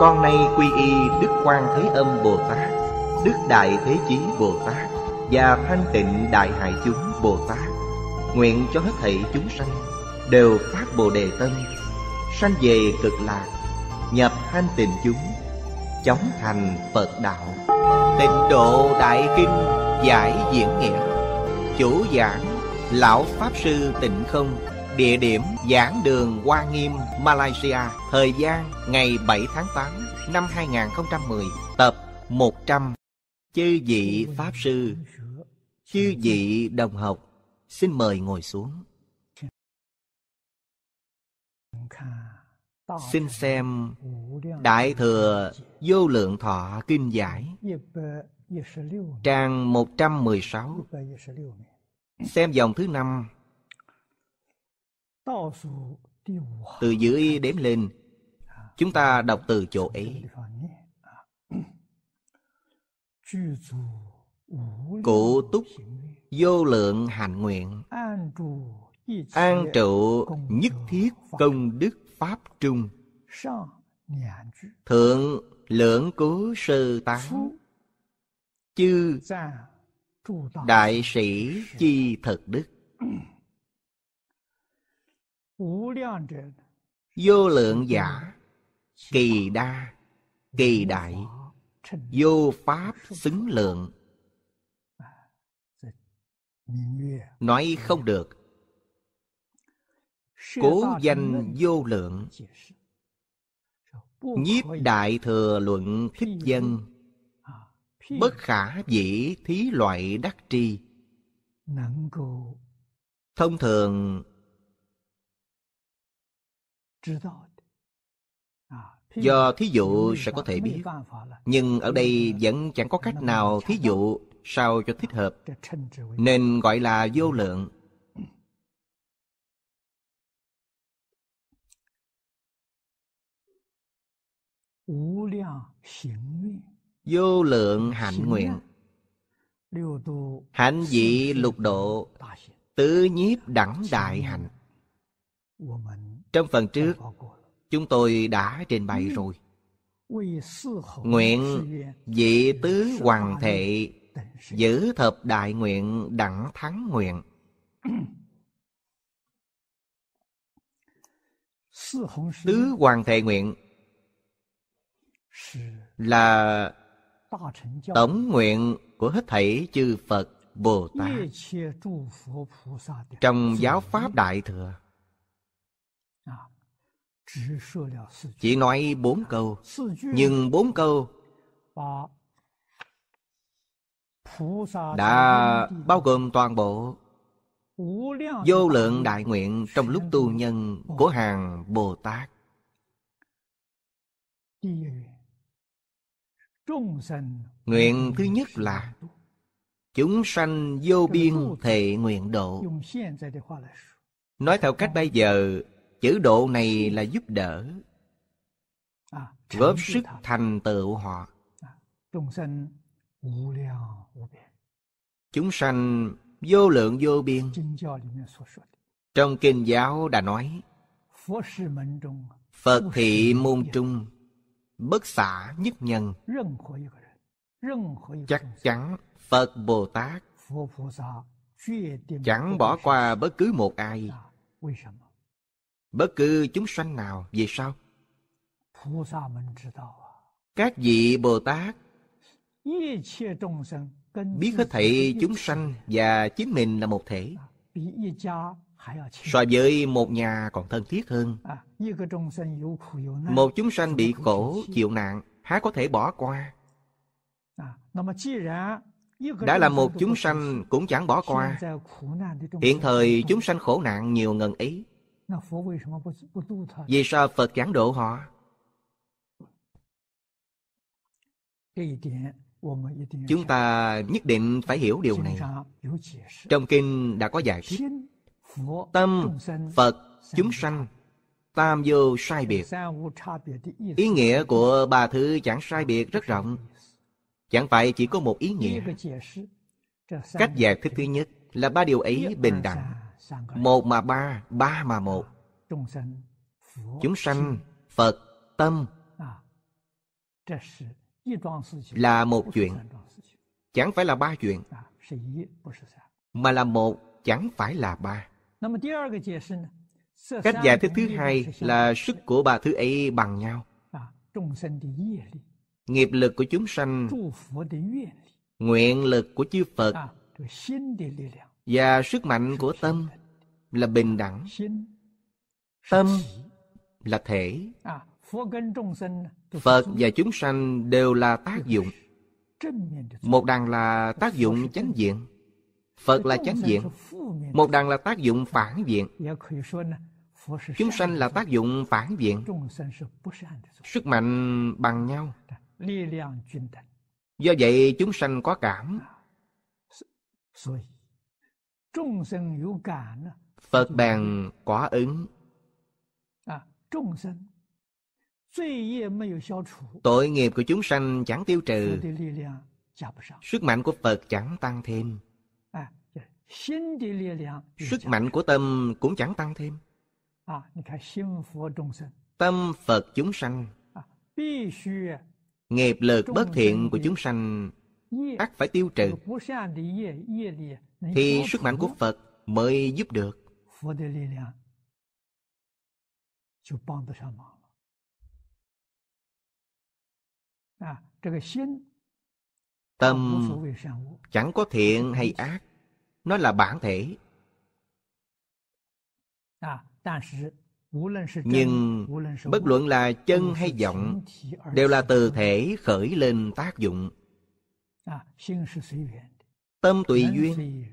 con nay quy y đức quan thế âm bồ tát đức đại thế chí bồ tát và thanh tịnh đại hải chúng bồ tát nguyện cho hết thảy chúng sanh đều phát bồ đề tâm sanh về cực lạc nhập thanh tịnh chúng chóng thành phật đạo tịnh độ đại kinh giải diễn nghĩa chủ giảng lão pháp sư tịnh không Địa điểm giảng đường Hoa Nghiêm Malaysia Thời gian ngày 7 tháng 8 năm 2010 Tập 100 Chư vị Pháp Sư Chư vị đồng học Xin mời ngồi xuống Xin xem Đại Thừa Vô Lượng Thọ Kinh Giải Trang 116 Xem dòng thứ năm từ dưới đếm lên Chúng ta đọc từ chỗ ấy Cụ túc vô lượng hành nguyện An trụ nhất thiết công đức pháp trung Thượng lưỡng cố sơ tán Chư đại sĩ chi thật đức Vô lượng giả Kỳ đa Kỳ đại Vô pháp xứng lượng Nói không được Cố danh vô lượng Nhiếp đại thừa luận thích dân à, Bất à. khả dĩ thí loại đắc tri Thông thường do thí dụ sẽ có thể biết nhưng ở đây vẫn chẳng có cách nào thí dụ sao cho thích hợp nên gọi là vô lượng vô lượng hạnh nguyện hạnh vị lục độ tứ nhiếp đẳng đại hạnh trong phần trước Chúng tôi đã trình bày rồi Nguyện dị tứ hoàng thệ Giữ thập đại nguyện đẳng thắng nguyện Tứ hoàng thệ nguyện Là tổng nguyện của hết thảy chư Phật Bồ Tát Trong giáo Pháp Đại Thừa chỉ nói bốn câu nhưng bốn câu đã bao gồm toàn bộ vô lượng đại nguyện trong lúc tu nhân của hàng bồ tát nguyện thứ nhất là chúng sanh vô biên thệ nguyện độ nói theo cách bây giờ Chữ độ này là giúp đỡ à, Góp sức thành tựu họ à, Chúng sanh vô lượng vô biên Trong kinh giáo đã nói Phật thị môn trung Bất xả nhất nhân Chắc chắn Phật Bồ Tát Chẳng bỏ qua bất cứ một ai bất cứ chúng sanh nào về sau. Các vị Bồ Tát biết hết thảy chúng sanh và chính mình là một thể. So với một nhà còn thân thiết hơn. Một chúng sanh bị khổ, chịu nạn, há có thể bỏ qua. Đã là một chúng sanh cũng chẳng bỏ qua. Hiện thời chúng sanh khổ nạn nhiều ngần ấy vì sao Phật giảng độ họ? Chúng ta nhất định phải hiểu điều này. Trong kinh đã có giải thích. Tâm, Phật, chúng sanh, tam vô sai biệt. Ý nghĩa của ba thứ chẳng sai biệt rất rộng. Chẳng phải chỉ có một ý nghĩa. Cách giải thích thứ nhất là ba điều ấy bình đẳng một mà ba ba mà một chúng sanh phật tâm là một chuyện chẳng phải là ba chuyện mà là một chẳng phải là ba cách giải thích thứ hai là sức của ba thứ ấy bằng nhau nghiệp lực của chúng sanh nguyện lực của chư phật và sức mạnh của tâm là bình đẳng tâm là thể à, phật và chúng sanh đều là tác dụng một đằng là tác dụng chánh diện phật là chánh diện một đằng là tác dụng phản diện dạ, chúng sanh là tác dụng phản diện sức mạnh bằng nhau do vậy chúng sanh có cảm à, phật bèn quả ứng à, tội nghiệp của chúng sanh chẳng tiêu trừ sức mạnh của phật chẳng tăng thêm à, dạ, sức mạnh của tâm cũng chẳng tăng thêm à, tâm phật chúng sanh nghiệp lực bất thiện của chúng sanh ác phải tiêu trừ thì sức mạnh của phật mới giúp được 佛的力量就帮得上忙了。啊，这个心 tâm chẳng có thiện hay ác, nó là bản thể. Nhưng bất luận là chân hay giọng đều là từ thể khởi lên tác dụng. Tâm tùy duyên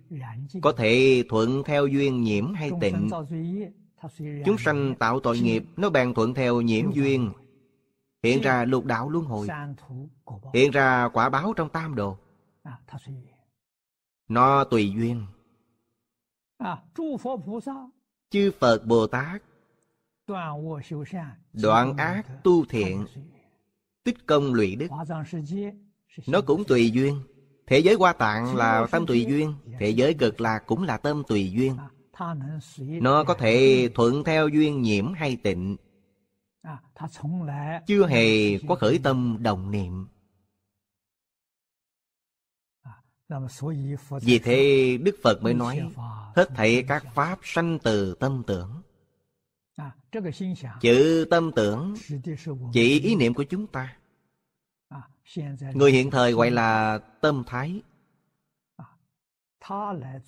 Có thể thuận theo duyên nhiễm hay tịnh Chúng sanh tạo tội nghiệp Nó bàn thuận theo nhiễm duyên Hiện ra lục đạo luân hồi Hiện ra quả báo trong tam đồ à, Nó tùy duyên à, Chư Phật Bồ Tát Đoạn ác tu thiện Tích công lụy đức Nó cũng tùy duyên Thế giới hoa tạng là tâm tùy duyên Thế giới cực là cũng là tâm tùy duyên Nó có thể thuận theo duyên nhiễm hay tịnh à, Chưa hề có khởi tâm đồng niệm à, Vì thế Đức Phật mới nói Hết thảy các pháp sanh từ tâm tưởng à, Chữ tâm tưởng Chỉ ý niệm của chúng ta người hiện thời gọi là tâm thái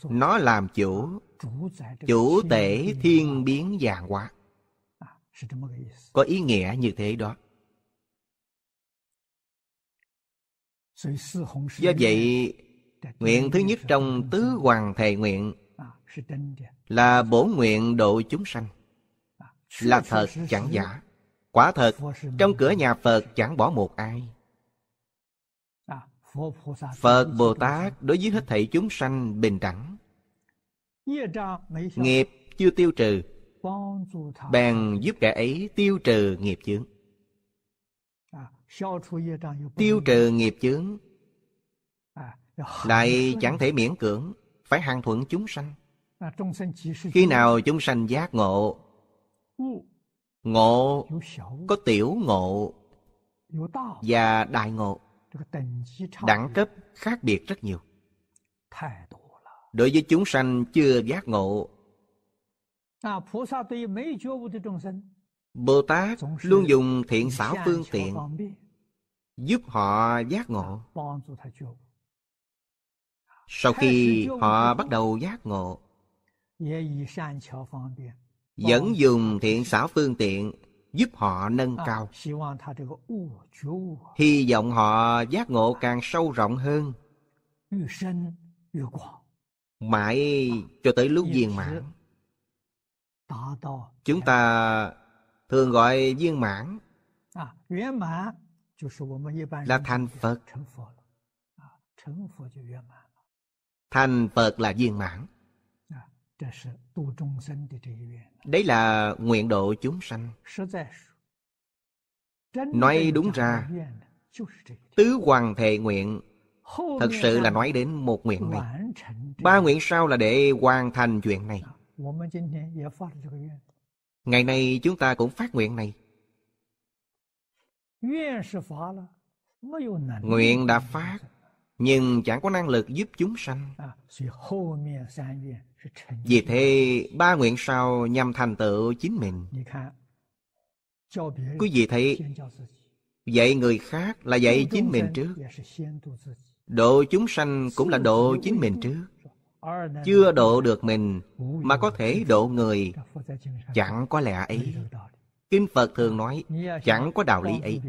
nó làm chủ chủ tể thiên biến dạng hóa có ý nghĩa như thế đó do vậy nguyện thứ nhất trong tứ hoàng thề nguyện là bổ nguyện độ chúng sanh là thật chẳng giả quả thật trong cửa nhà phật chẳng bỏ một ai Phật Bồ Tát đối với hết thảy chúng sanh bình đẳng Nghiệp chưa tiêu trừ Bèn giúp kẻ ấy tiêu trừ nghiệp chướng Tiêu trừ nghiệp chướng Lại chẳng thể miễn cưỡng Phải hàng thuận chúng sanh Khi nào chúng sanh giác ngộ Ngộ có tiểu ngộ Và đại ngộ đẳng cấp khác biệt rất nhiều đối với chúng sanh chưa giác ngộ bồ tát luôn dùng thiện xảo phương tiện giúp họ giác ngộ sau khi họ bắt đầu giác ngộ vẫn dùng thiện xảo phương tiện giúp họ nâng cao hy vọng họ giác ngộ càng sâu rộng hơn mãi cho tới lúc viên mãn chúng ta thường gọi viên mãn là thành phật thành phật là viên mãn Đấy là nguyện độ chúng sanh. Nói đúng ra, tứ hoàng thệ nguyện thật sự là nói đến một nguyện này. Ba nguyện sau là để hoàn thành chuyện này. Ngày nay chúng ta cũng phát nguyện này. Nguyện đã phát, nhưng chẳng có năng lực giúp chúng sanh. Vì thế ba nguyện sau nhằm thành tựu chính mình Quý vị thấy Dạy người khác là dạy chính mình trước Độ chúng sanh cũng là độ chính mình trước Chưa độ được mình Mà có thể độ người Chẳng có lẽ ấy Kinh Phật thường nói Chẳng có đạo lý ấy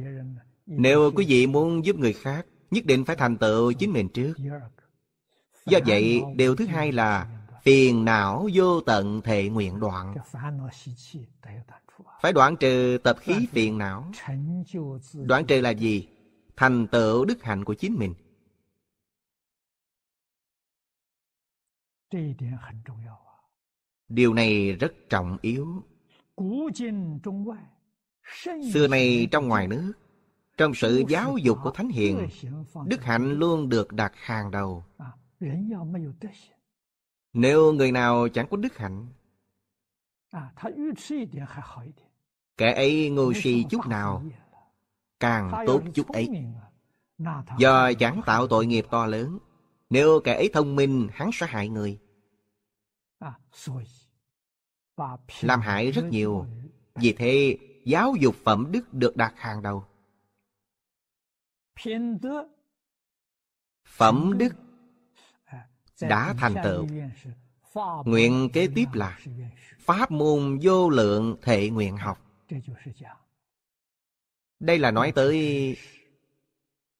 Nếu quý vị muốn giúp người khác Nhất định phải thành tựu chính mình trước Do vậy, điều thứ hai là phiền não vô tận thệ nguyện đoạn phải đoạn trừ tập khí phiền não đoạn trừ là gì thành tựu đức hạnh của chính mình điều này rất trọng yếu xưa nay trong ngoài nước trong sự giáo dục của thánh hiền đức hạnh luôn được đặt hàng đầu à, nếu người nào chẳng có đức hạnh, à, kẻ ấy ngu si chút nào, càng tốt chút ấy. Do chẳng tạo tội nghiệp to lớn, nếu kẻ ấy thông minh, hắn sẽ hại người. À, Làm hại rất nhiều, vì thế giáo dục phẩm đức được đặt hàng đầu. Phẩm đức đã thành tựu nguyện kế tiếp là pháp môn vô lượng thệ nguyện học đây là nói tới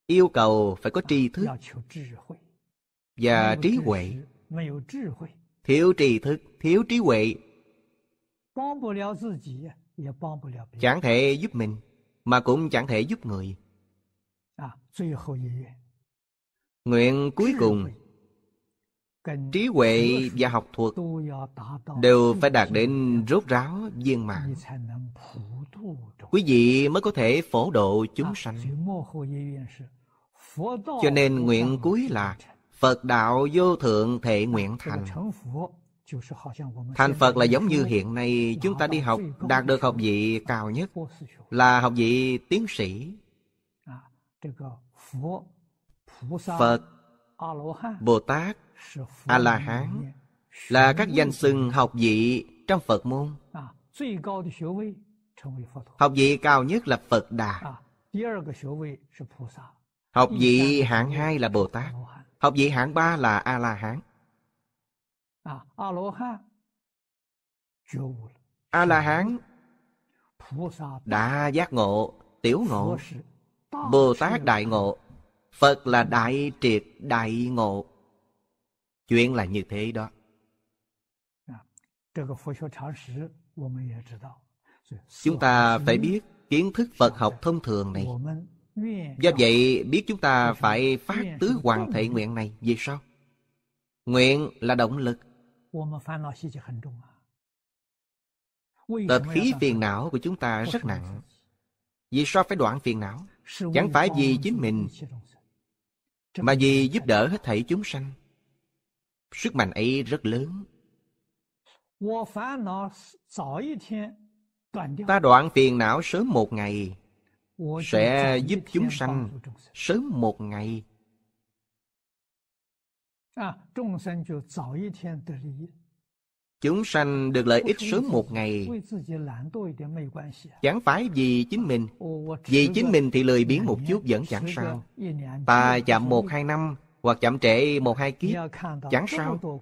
yêu cầu phải có tri thức và trí huệ thiếu tri thức thiếu trí huệ chẳng thể giúp mình mà cũng chẳng thể giúp người à, nguyện cuối cùng trí huệ và học thuật đều phải đạt đến rốt ráo viên mãn quý vị mới có thể phổ độ chúng sanh cho nên nguyện cuối là phật đạo vô thượng thể nguyện thành thành phật là giống như hiện nay chúng ta đi học đạt được học vị cao nhất là học vị tiến sĩ phật bồ tát a la hán là các danh xưng học vị trong phật môn học vị cao nhất là phật đà học vị hạng hai là bồ tát học vị hạng ba là a la hán a la hán đã giác ngộ tiểu ngộ bồ tát đại ngộ phật là đại triệt đại ngộ Chuyện là như thế đó. Chúng ta phải biết kiến thức Phật học thông thường này. Do vậy, biết chúng ta phải phát tứ hoàng thể nguyện này vì sao? Nguyện là động lực. Tật khí phiền não của chúng ta rất nặng. Vì sao phải đoạn phiền não? Chẳng phải vì chính mình, mà vì giúp đỡ hết thảy chúng sanh. Sức mạnh ấy rất lớn. Ta đoạn phiền não sớm một ngày sẽ giúp chúng sanh sớm một ngày. Chúng sanh được lợi ích sớm một ngày Chẳng phải vì chính mình Vì chính mình thì lười biếng một chút vẫn chẳng sao Ta chậm một hai năm hoặc chậm trễ một hai kiếp chẳng sao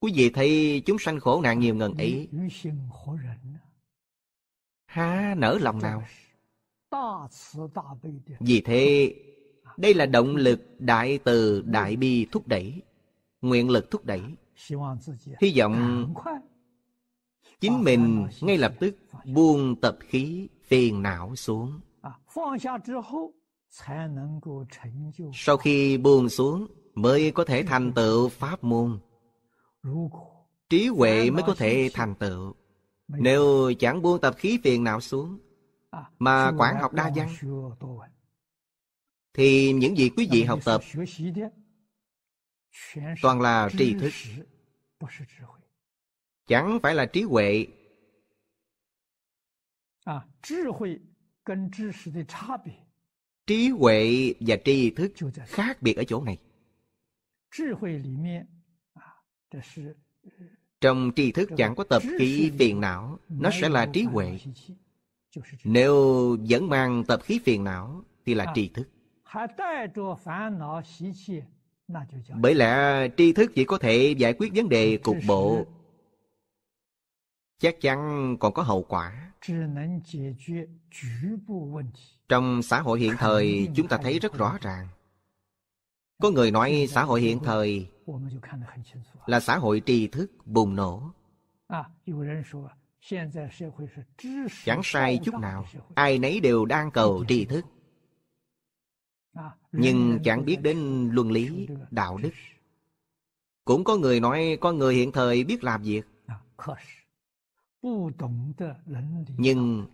quý vị thấy chúng sanh khổ nạn nhiều ngần ấy há nở lòng nào vì thế đây là động lực đại từ đại bi thúc đẩy nguyện lực thúc đẩy hy vọng chính mình ngay lập tức buông tập khí phiền não xuống à, sau khi buông xuống mới có thể thành tựu pháp môn. Trí huệ mới có thể thành tựu. Nếu chẳng buông tập khí phiền não xuống mà quản học đa văn thì những gì quý vị học tập toàn là tri thức chẳng phải là trí huệ trí huệ trí huệ và tri thức khác biệt ở chỗ này trong tri thức chẳng có tập khí phiền não nó sẽ là trí huệ nếu vẫn mang tập khí phiền não thì là tri thức bởi lẽ tri thức chỉ có thể giải quyết vấn đề cục bộ chắc chắn còn có hậu quả trong xã hội hiện thời chúng ta thấy rất rõ ràng có người nói xã hội hiện thời là xã hội tri thức bùng nổ chẳng sai chút nào ai nấy đều đang cầu tri thức nhưng chẳng biết đến luân lý đạo đức cũng có người nói con người hiện thời biết làm việc à, nhưng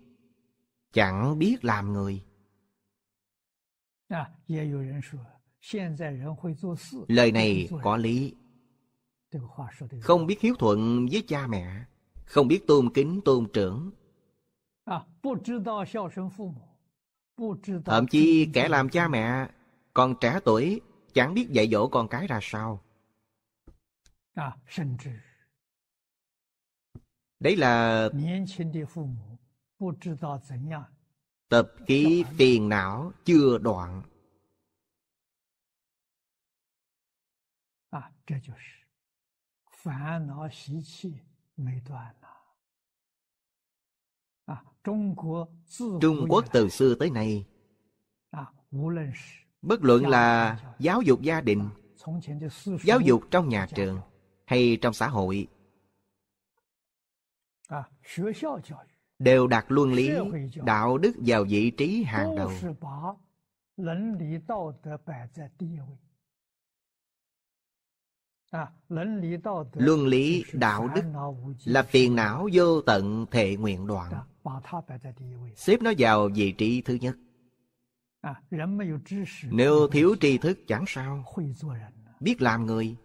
chẳng biết làm người lời này có lý không biết hiếu thuận với cha mẹ không biết tôn kính tôn trưởng thậm chí kẻ làm cha mẹ còn trẻ tuổi chẳng biết dạy dỗ con cái ra sao Đấy là tập khí phiền não chưa đoạn. À, à, Trung à? Quốc từ xưa tới nay Bất luận là giáo dục gia đình Giáo dục trong nhà trường Hay trong xã hội đều đặt luân lý đạo đức vào vị trí hàng đầu luân lý đạo đức là phiền não vô tận thể nguyện đoạn xếp nó vào vị trí thứ nhất nếu thiếu tri thức chẳng sao biết làm người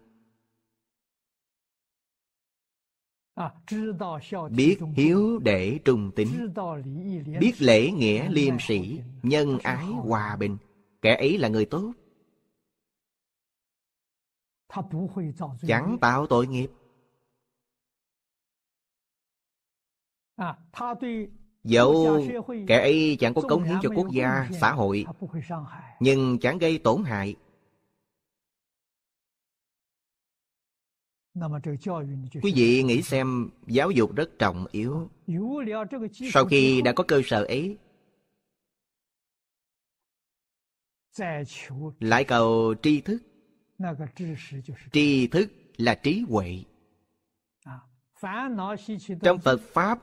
biết hiếu để trung tính biết lễ nghĩa liêm sĩ nhân ái hòa bình kẻ ấy là người tốt chẳng tạo tội nghiệp dẫu kẻ ấy chẳng có cống hiến cho quốc gia xã hội nhưng chẳng gây tổn hại Quý vị nghĩ xem giáo dục rất trọng yếu. Sau khi đã có cơ sở ấy, lại cầu tri thức. Tri thức là trí huệ. Trong Phật Pháp,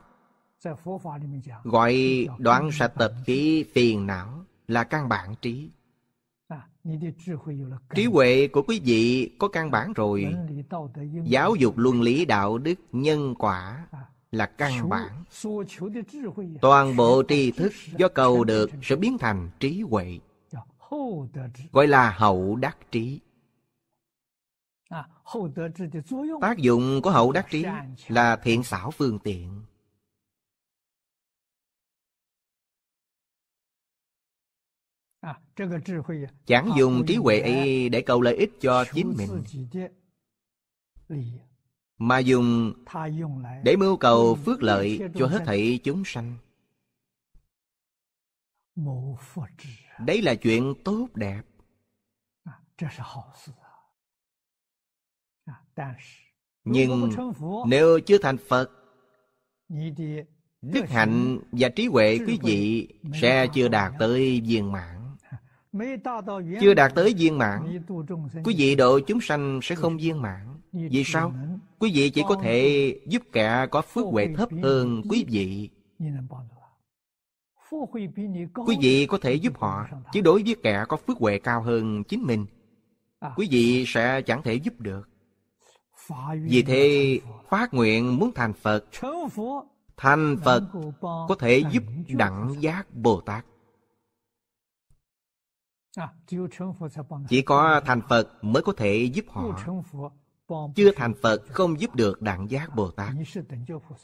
gọi đoạn sạch tập khí phiền não là căn bản trí trí huệ của quý vị có căn bản rồi giáo dục luân lý đạo đức nhân quả là căn bản toàn bộ tri thức do cầu được sẽ biến thành trí huệ gọi là hậu đắc trí tác dụng của hậu đắc trí là thiện xảo phương tiện Chẳng dùng trí huệ ấy để cầu lợi ích cho chính mình Mà dùng để mưu cầu phước lợi cho hết thảy chúng sanh Đấy là chuyện tốt đẹp Nhưng nếu chưa thành Phật Đức hạnh và trí huệ quý vị sẽ chưa đạt tới viên mạng chưa đạt tới viên mãn Quý vị độ chúng sanh sẽ không viên mãn Vì sao? Quý vị chỉ có thể giúp kẻ có phước huệ thấp hơn quý vị Quý vị có thể giúp họ Chứ đối với kẻ có phước huệ cao hơn chính mình Quý vị sẽ chẳng thể giúp được Vì thế phát nguyện muốn thành Phật Thành Phật có thể giúp đẳng giác Bồ Tát chỉ có thành Phật mới có thể giúp họ. Chưa thành Phật không giúp được đẳng giác Bồ Tát.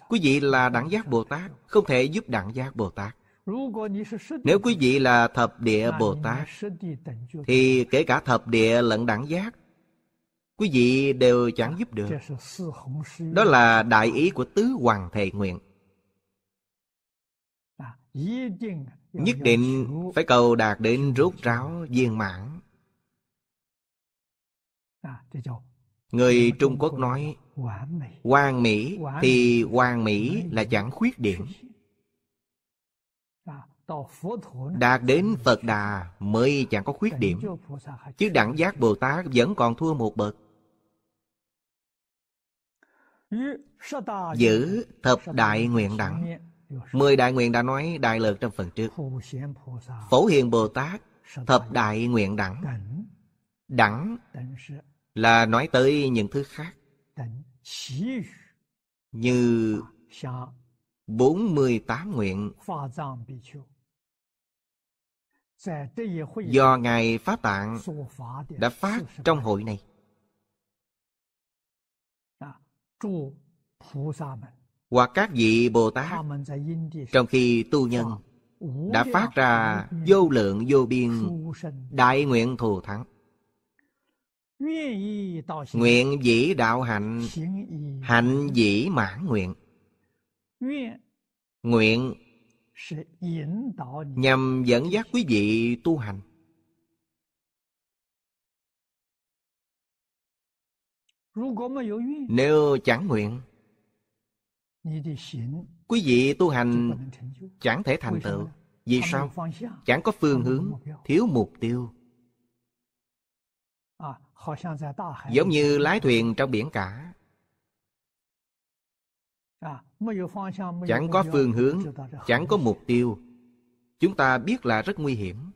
Quý vị là đẳng giác Bồ Tát, không thể giúp đẳng giác Bồ Tát. Nếu quý vị là thập địa Bồ Tát, thì kể cả thập địa lẫn đẳng giác, quý vị đều chẳng giúp được. Đó là đại ý của tứ hoàng thệ nguyện nhất định phải cầu đạt đến rốt ráo viên mãn à, người trung quốc nói hoàn mỹ thì hoàn mỹ là chẳng khuyết điểm à, đạt đến phật đà mới chẳng có khuyết điểm chứ đẳng giác bồ tát vẫn còn thua một bậc giữ thập đại nguyện đẳng Mười đại nguyện đã nói đại lược trong phần trước Phổ Hiền Bồ Tát Thập đại nguyện đẳng Đẳng là nói tới những thứ khác Như 48 nguyện Do Ngài Pháp Tạng đã phát trong hội này hoặc các vị bồ tát trong khi tu nhân đã phát ra vô lượng vô biên đại nguyện thù thắng nguyện dĩ đạo hạnh hạnh dĩ mãn nguyện nguyện nhằm dẫn dắt quý vị tu hành nếu chẳng nguyện Quý vị tu hành chẳng thể thành tựu. Vì sao? Chẳng có phương hướng, thiếu mục tiêu. Giống như lái thuyền trong biển cả. Chẳng có phương hướng, chẳng có mục tiêu. Chúng ta biết là rất nguy hiểm.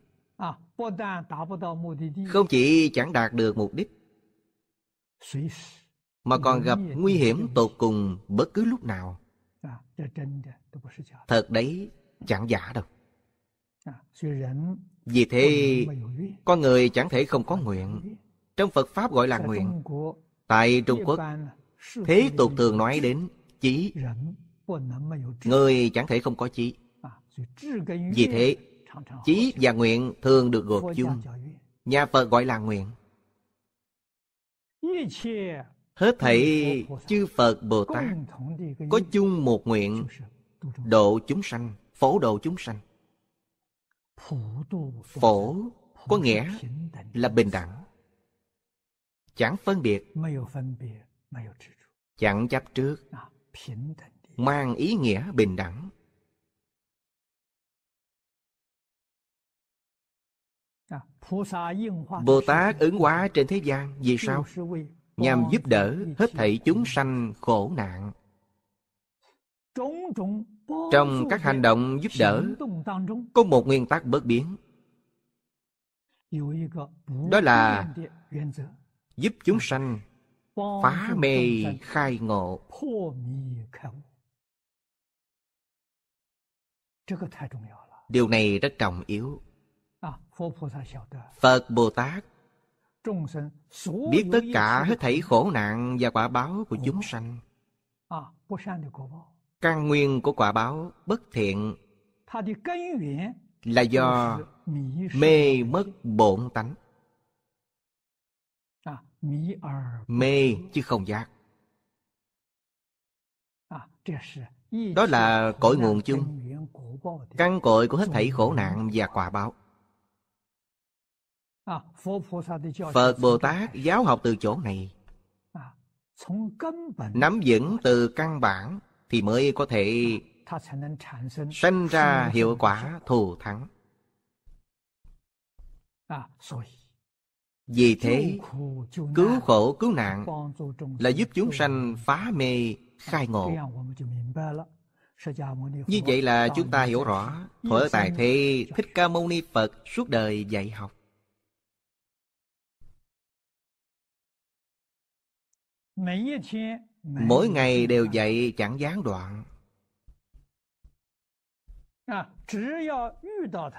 Không chỉ chẳng đạt được mục đích mà còn gặp nguy hiểm tột cùng bất cứ lúc nào thật đấy chẳng giả đâu vì thế con người chẳng thể không có nguyện trong phật pháp gọi là nguyện tại trung quốc thế tục thường nói đến chí người chẳng thể không có chí vì thế chí và nguyện thường được gộp chung nhà phật gọi là nguyện Hết thảy chư Phật Bồ Tát Có chung một nguyện Độ chúng sanh Phổ độ chúng sanh Phổ có nghĩa là bình đẳng Chẳng phân biệt Chẳng chấp trước Mang ý nghĩa bình đẳng Bồ Tát ứng hóa trên thế gian Vì sao? nhằm giúp đỡ hết thảy chúng sanh khổ nạn trong các hành động giúp đỡ có một nguyên tắc bất biến đó là giúp chúng sanh phá mê khai ngộ điều này rất trọng yếu phật bồ tát biết tất cả hết thảy khổ nạn và quả báo của chúng sanh à, căn nguyên của quả báo bất thiện là do mê mất bổn tánh à, mê chứ không giác à, đó là cội nguồn chung căn cội của hết thảy khổ nạn và quả báo phật bồ tát giáo học từ chỗ này nắm vững từ căn bản thì mới có thể sinh ra hiệu quả thù thắng vì thế cứu khổ cứu nạn là giúp chúng sanh phá mê khai ngộ như vậy là chúng ta hiểu rõ thuở tài thế thích ca mâu ni phật suốt đời dạy học À mỗi à ngày đều dạy chẳng gián đoạn à,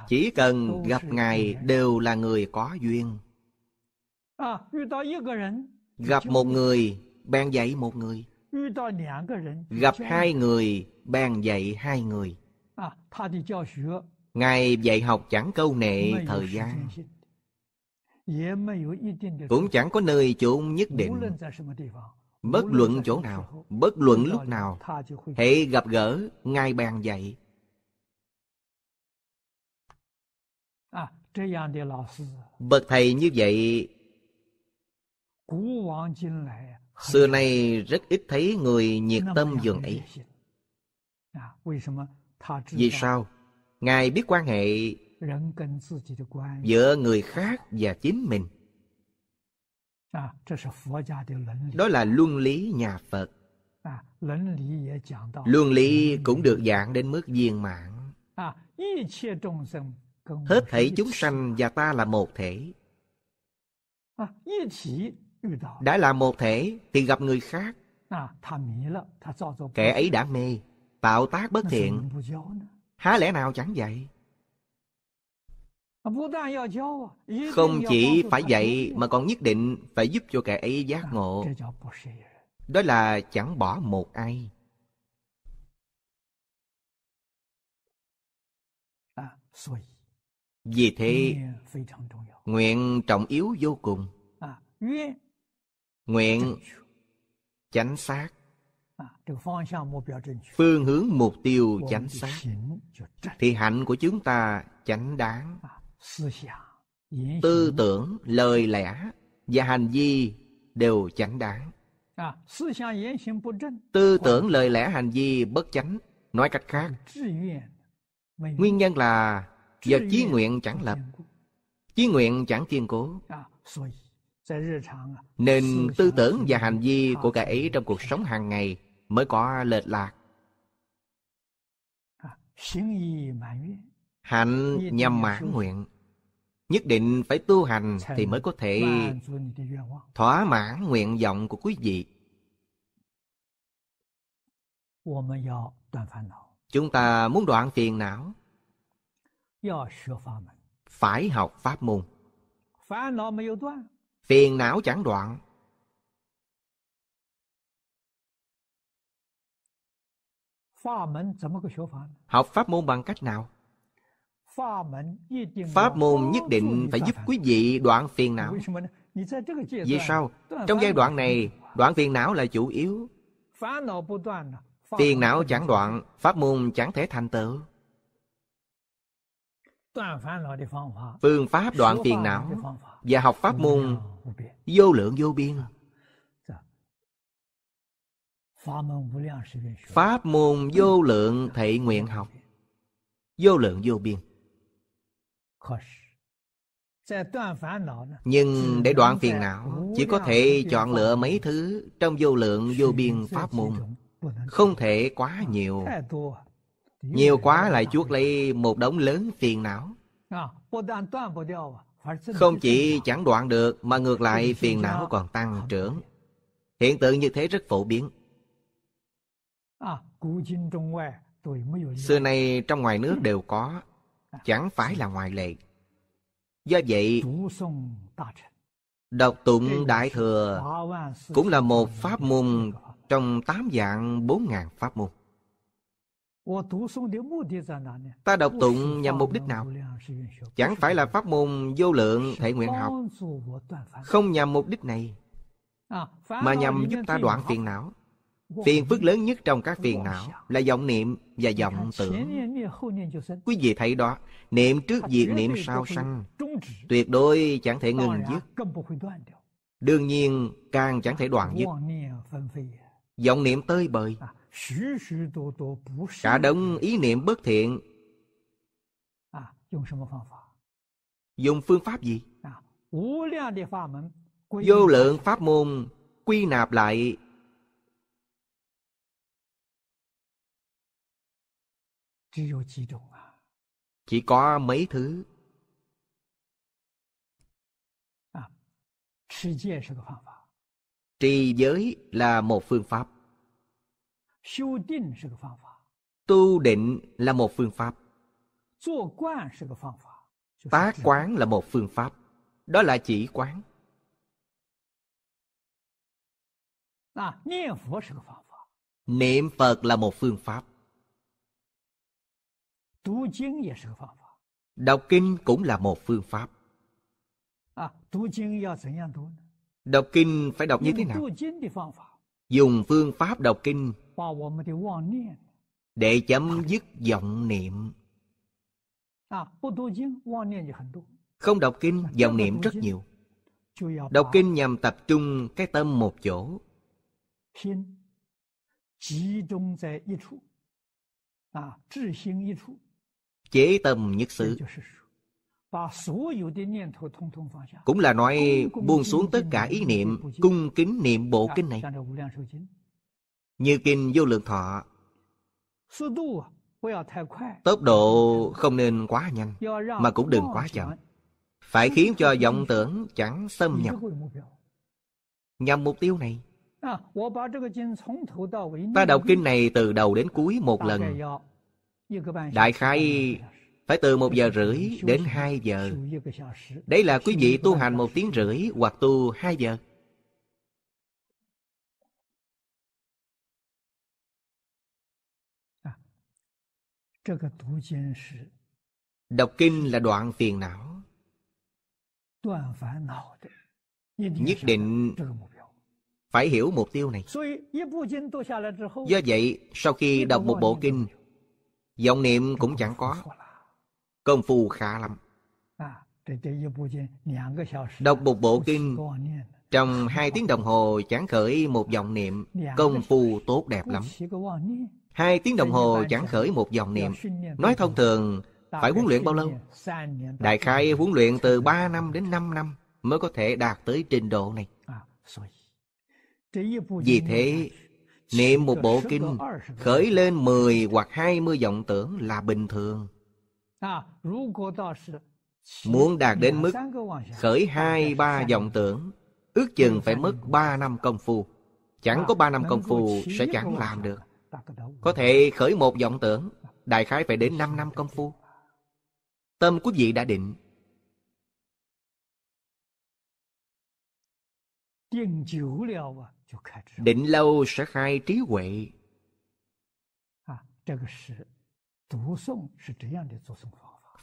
chỉ cần gặp ngài đều là người có duyên gặp một người bèn dạy một người gặp hai người bèn dạy hai người ngài dạy học chẳng câu nệ thời gian cũng chẳng có nơi chốn nhất định bất luận chỗ nào bất luận lúc nào hệ gặp gỡ ngài bàn dạy bậc thầy như vậy xưa nay rất ít thấy người nhiệt tâm dường ấy vì sao ngài biết quan hệ giữa người khác và chính mình đó là luân lý nhà phật luân lý cũng được giảng đến mức viên mãn hết thảy chúng sanh và ta là một thể đã là một thể thì gặp người khác kẻ ấy đã mê tạo tác bất thiện há lẽ nào chẳng vậy À, Không chỉ phải dạy mà còn nhất định phải giúp cho kẻ ấy giác ngộ. Đó là chẳng bỏ một ai. À, Vì thế, nguyện trọng yếu vô cùng. À, nguyện chánh xác. Phương hướng mục tiêu chánh xác. Thì hạnh của chúng ta chánh đáng tư tưởng lời lẽ và hành vi đều chẳng đáng tư tưởng lời lẽ hành vi bất chánh nói cách khác nguyên nhân là do chí nguyện chẳng lập chí nguyện chẳng kiên cố nên tư tưởng và hành vi của cả ấy trong cuộc sống hàng ngày mới có lệch lạc hạnh nhằm mãn nguyện nhất định phải tu hành thì mới có thể thỏa mãn nguyện vọng của quý vị chúng ta muốn đoạn phiền não phải học pháp môn phiền não chẳng đoạn học pháp môn bằng cách nào Pháp môn nhất định phải giúp quý vị đoạn phiền não Vì sao? Trong giai đoạn này Đoạn phiền não là chủ yếu Phiền não chẳng đoạn Pháp môn chẳng thể thành tựu Phương pháp đoạn phiền não Và học dạ. Dạ. pháp môn Vô lượng vô biên Pháp môn vô lượng thị nguyện học Vô lượng vô biên nhưng để đoạn phiền não chỉ có thể chọn lựa mấy thứ trong vô lượng vô biên pháp môn không thể quá nhiều nhiều quá lại chuốc lấy một đống lớn phiền não không chỉ chẳng đoạn được mà ngược lại phiền não còn tăng trưởng hiện tượng như thế rất phổ biến à, xưa nay trong ngoài nước đều có chẳng phải là ngoại lệ do vậy đọc tụng đại thừa cũng là một pháp môn trong tám dạng bốn ngàn pháp môn ta đọc tụng nhằm mục đích nào chẳng phải là pháp môn vô lượng thể nguyện học không nhằm mục đích này mà nhằm giúp ta đoạn phiền não Phiền phức lớn nhất trong các phiền não là vọng niệm và vọng tưởng. Quý vị thấy đó, niệm trước diệt niệm sau sanh, tuyệt đối chẳng thể ngừng dứt. Đương nhiên, càng chẳng thể đoạn dứt. Vọng niệm tơi bời, cả đống ý niệm bất thiện. Dùng phương pháp gì? Vô lượng pháp môn quy nạp lại À? chỉ có mấy thứ à, trì giới là một phương pháp tu định là một phương pháp tá quán là một phương pháp đó là chỉ quán niệm phật là một phương pháp Đọc kinh cũng là một phương pháp. Đọc kinh phải đọc như thế nào? Dùng phương pháp đọc kinh để chấm dứt vọng niệm. Không đọc kinh, vọng niệm rất nhiều. Đọc kinh nhằm tập trung cái tâm một chỗ. Tâm chế tâm nhất xứ cũng là nói buông xuống tất cả ý niệm cung kính niệm bộ kinh này như kinh vô lượng thọ tốc độ không nên quá nhanh mà cũng đừng quá chậm phải khiến cho vọng tưởng chẳng xâm nhập nhằm mục tiêu này ta đọc kinh này từ đầu đến cuối một lần Đại khái phải từ một giờ rưỡi đến hai giờ. Đấy là quý vị tu hành một tiếng rưỡi hoặc tu hai giờ. À, đọc kinh là đoạn phiền não. Nhất định phải hiểu mục tiêu này. Do vậy, sau khi đọc một bộ kinh, vọng niệm cũng chẳng có công phu khá lắm đọc một bộ kinh trong hai tiếng đồng hồ chẳng khởi một vọng niệm công phu tốt đẹp lắm hai tiếng đồng hồ chẳng khởi một dòng niệm nói thông thường phải huấn luyện bao lâu đại khai huấn luyện từ ba năm đến năm năm mới có thể đạt tới trình độ này vì thế Niệm một bộ kinh khởi lên 10 hoặc 20 vọng tưởng là bình thường. À, Muốn đạt đến mức khởi hai ba vọng tưởng, ước chừng phải mất 3 năm công phu. Chẳng à, có 3 năm công phu sẽ chẳng làm được. Có thể khởi một vọng tưởng, đại khái phải đến 5 năm công phu. Tâm của vị đã định. Định định lâu sẽ khai trí huệ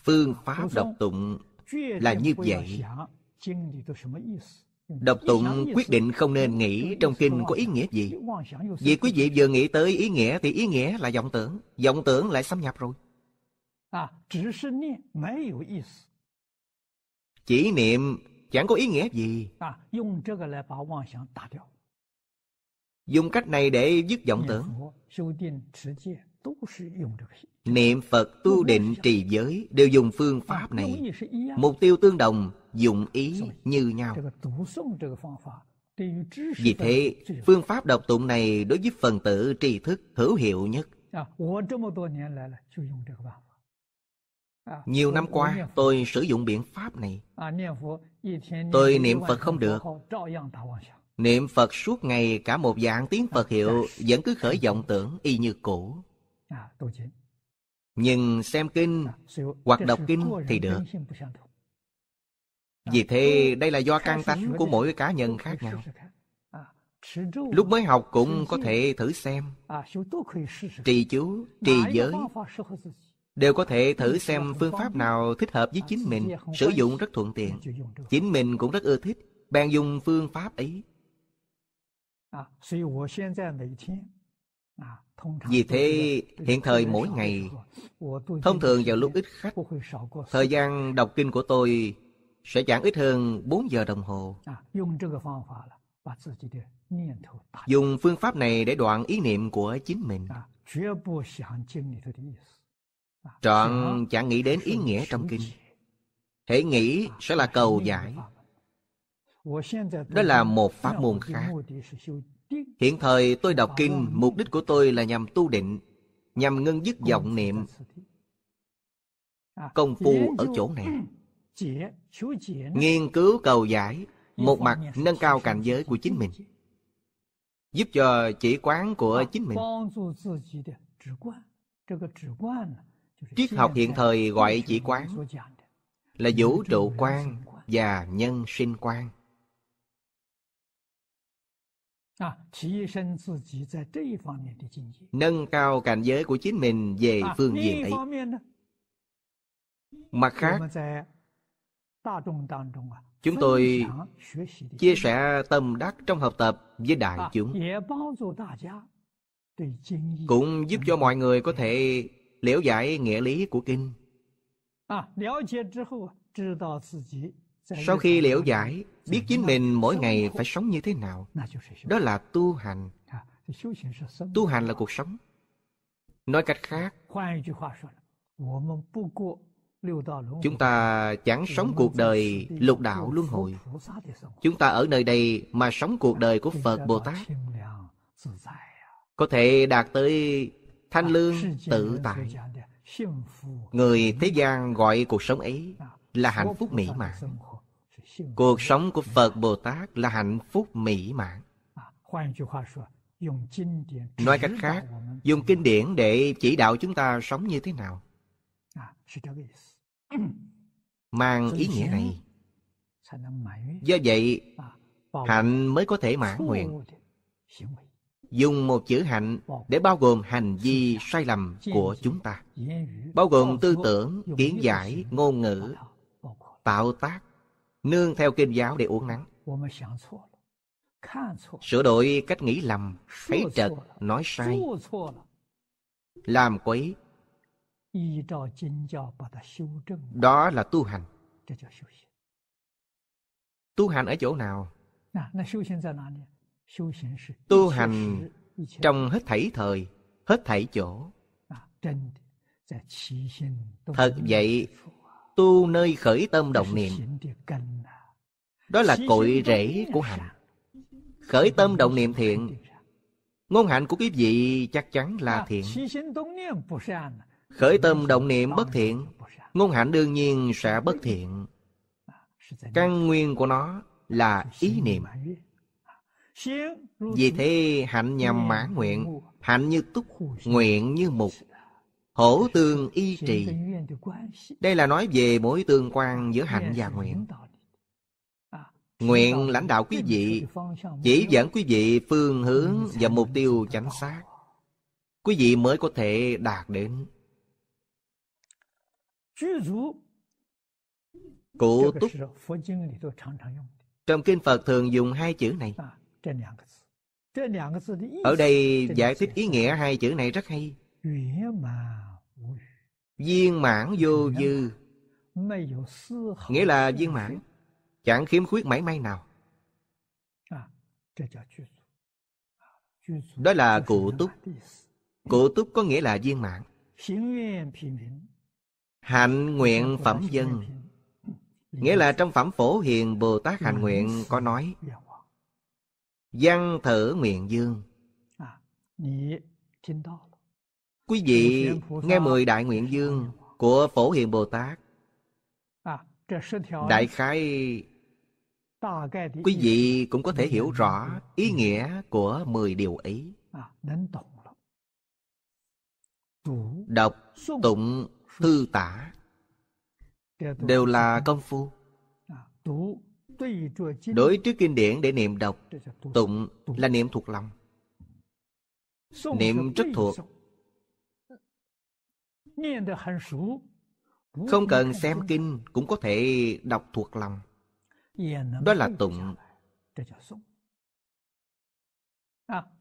phương pháp đọc tụng là như vậy Đọc tụng quyết định không nên nghĩ trong kinh có ý nghĩa gì. Vì quý vị vừa nghĩ tới ý nghĩa thì ý nghĩa là vọng tưởng. Vọng tưởng lại xâm nhập rồi. Chỉ niệm chẳng có ý nghĩa gì dùng cách này để dứt vọng tưởng niệm phật tu định trì giới đều dùng phương pháp này mục tiêu tương đồng dụng ý như nhau vì thế phương pháp đọc tụng này đối với phần tử tri thức hữu hiệu nhất nhiều năm qua tôi sử dụng biện pháp này tôi niệm phật không được Niệm Phật suốt ngày cả một dạng tiếng Phật hiệu dạ. Vẫn cứ khởi vọng tưởng y như cũ dạ, Nhưng xem kinh dạ, hoặc đọc kinh thì được Vì thế đây là do căn tánh của mỗi cá nhân khác nhau Lúc mới học cũng có thể thử xem Trì chú, trì giới Đều có thể thử xem phương pháp nào thích hợp với chính mình Sử dụng rất thuận tiện Chính mình cũng rất ưa thích Bạn dùng phương pháp ấy vì thế, hiện thời mỗi ngày, thông thường vào lúc ít khách, thời gian đọc kinh của tôi sẽ chẳng ít hơn 4 giờ đồng hồ. Dùng phương pháp này để đoạn ý niệm của chính mình. Trọn chẳng nghĩ đến ý nghĩa trong kinh. Thể nghĩ sẽ là cầu giải đó là một pháp môn khác. Hiện thời tôi đọc kinh, mục đích của tôi là nhằm tu định, nhằm ngưng dứt vọng niệm. Công phu ở chỗ này. Nghiên cứu cầu giải, một mặt nâng cao cảnh giới của chính mình. Giúp cho chỉ quán của chính mình. Triết học hiện thời gọi chỉ quán là vũ trụ quan và nhân sinh quan nâng cao cảnh giới của chính mình về phương diện ấy mặt khác chúng tôi chia sẻ tâm đắc trong học tập với đại chúng cũng giúp cho mọi người có thể liễu giải nghĩa lý của kinh sau khi liễu giải biết chính mình mỗi ngày phải sống như thế nào đó là tu hành tu hành là cuộc sống nói cách khác chúng ta chẳng sống cuộc đời lục đạo luân hồi chúng ta ở nơi đây mà sống cuộc đời của phật bồ tát có thể đạt tới thanh lương tự tại người thế gian gọi cuộc sống ấy là hạnh phúc mỹ mãn cuộc sống của phật bồ tát là hạnh phúc mỹ mãn nói cách khác dùng kinh điển để chỉ đạo chúng ta sống như thế nào mang ý nghĩa này do vậy hạnh mới có thể mãn nguyện dùng một chữ hạnh để bao gồm hành vi sai lầm của chúng ta bao gồm tư tưởng kiến giải ngôn ngữ tạo tác nương theo kinh giáo để uống nắng sửa đổi cách nghĩ lầm thấy trật nói sai làm quấy đó là tu hành tu hành ở chỗ nào tu hành trong hết thảy thời hết thảy chỗ thật vậy tu nơi khởi tâm động niệm đó là cội rễ của hạnh khởi tâm động niệm thiện ngôn hạnh của quý vị chắc chắn là thiện khởi tâm động niệm bất thiện ngôn hạnh đương nhiên sẽ bất thiện căn nguyên của nó là ý niệm vì thế hạnh nhằm mãn nguyện hạnh như túc nguyện như mục Hổ tương y trì Đây là nói về mối tương quan giữa hạnh và nguyện Nguyện lãnh đạo quý vị Chỉ dẫn quý vị phương hướng và mục tiêu chánh xác Quý vị mới có thể đạt đến Cụ túc Trong kinh Phật thường dùng hai chữ này Ở đây giải thích ý nghĩa hai chữ này rất hay viên mãn vô dư nghĩa là viên mãn chẳng khiếm khuyết mảy may nào à, đó là cụ túc cụ túc có nghĩa là viên mãn hạnh nguyện phẩm dân nghĩa là trong phẩm phổ hiền bồ tát hạnh nguyện có nói văn thử nguyện dương à, Quý vị nghe mười đại nguyện dương của Phổ Hiền Bồ Tát Đại khái Quý vị cũng có thể hiểu rõ ý nghĩa của mười điều ấy Đọc, tụng, thư tả Đều là công phu Đối trước kinh điển để niệm đọc Tụng là niệm thuộc lòng Niệm rất thuộc không cần xem kinh cũng có thể đọc thuộc lòng. Đó là tụng.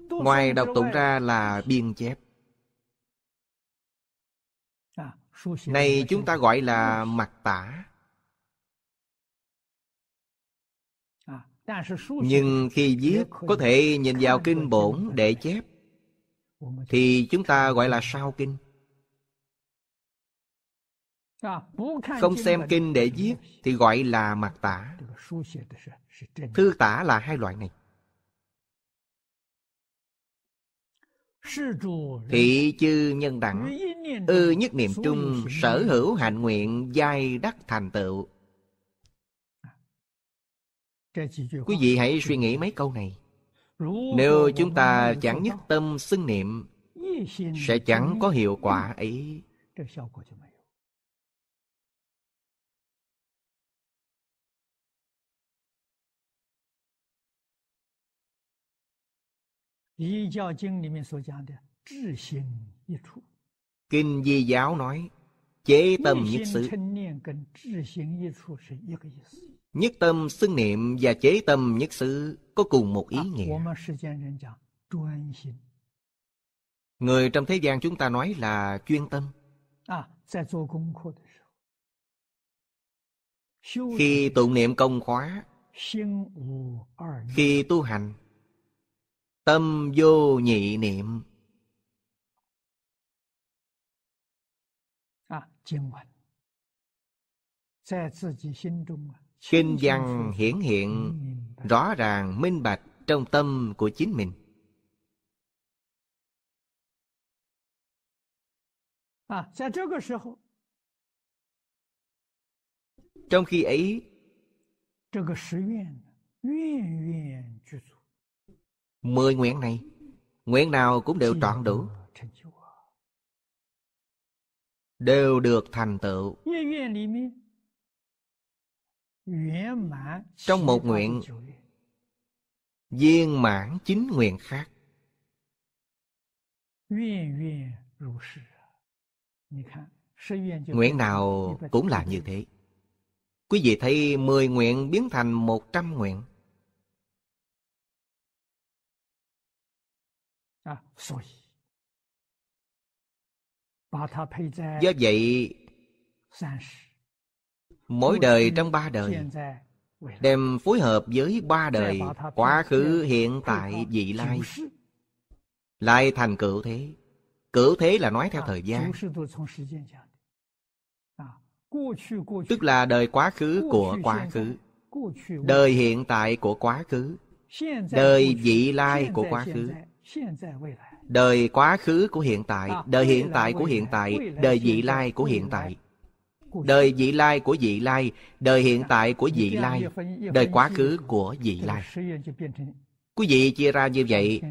Ngoài đọc tụng ra là biên chép. Này chúng ta gọi là mặt tả. Nhưng khi viết có thể nhìn vào kinh bổn để chép Thì chúng ta gọi là sao kinh không xem kinh để viết thì gọi là mạt tả thư tả là hai loại này thị chư nhân đẳng ư nhất niệm trung sở hữu hạnh nguyện giai đắc thành tựu quý vị hãy suy nghĩ mấy câu này nếu chúng ta chẳng nhất tâm xưng niệm sẽ chẳng có hiệu quả ấy Lý Giáo Kinh Di Giáo nói Chế tâm nhất sự Nhất tâm xưng niệm và chế tâm nhất xứ Có cùng một ý nghĩa Người trong thế gian chúng ta nói là chuyên tâm Khi tụng niệm công khóa Khi tu hành Tâm vô nhị niệm à, Kinh văn hiển hiện rõ ràng minh bạch trong tâm của chính mình. À, trong khi ấy, Mười nguyện này Nguyện nào cũng đều trọn đủ Đều được thành tựu Trong một nguyện Viên mãn chín nguyện khác Nguyện nào cũng là như thế Quý vị thấy mười nguyện biến thành một trăm nguyện 啊，所以把它配在 do đời trong ba đời đem phối hợp với ba đời quá khứ hiện tại vị lai lai thành cựu thế cựu thế là nói theo thời gian tức là đời quá khứ của quá khứ đời hiện tại của quá khứ đời vị lai của quá khứ đời quá khứ của hiện tại à, đời hiện tại của hiện tại đời vị lai của hiện tại đời vị lai của vị lai đời hiện dạ. tại của vị lai dạ, đời quá khứ của vị lai quý vị chia ra như vậy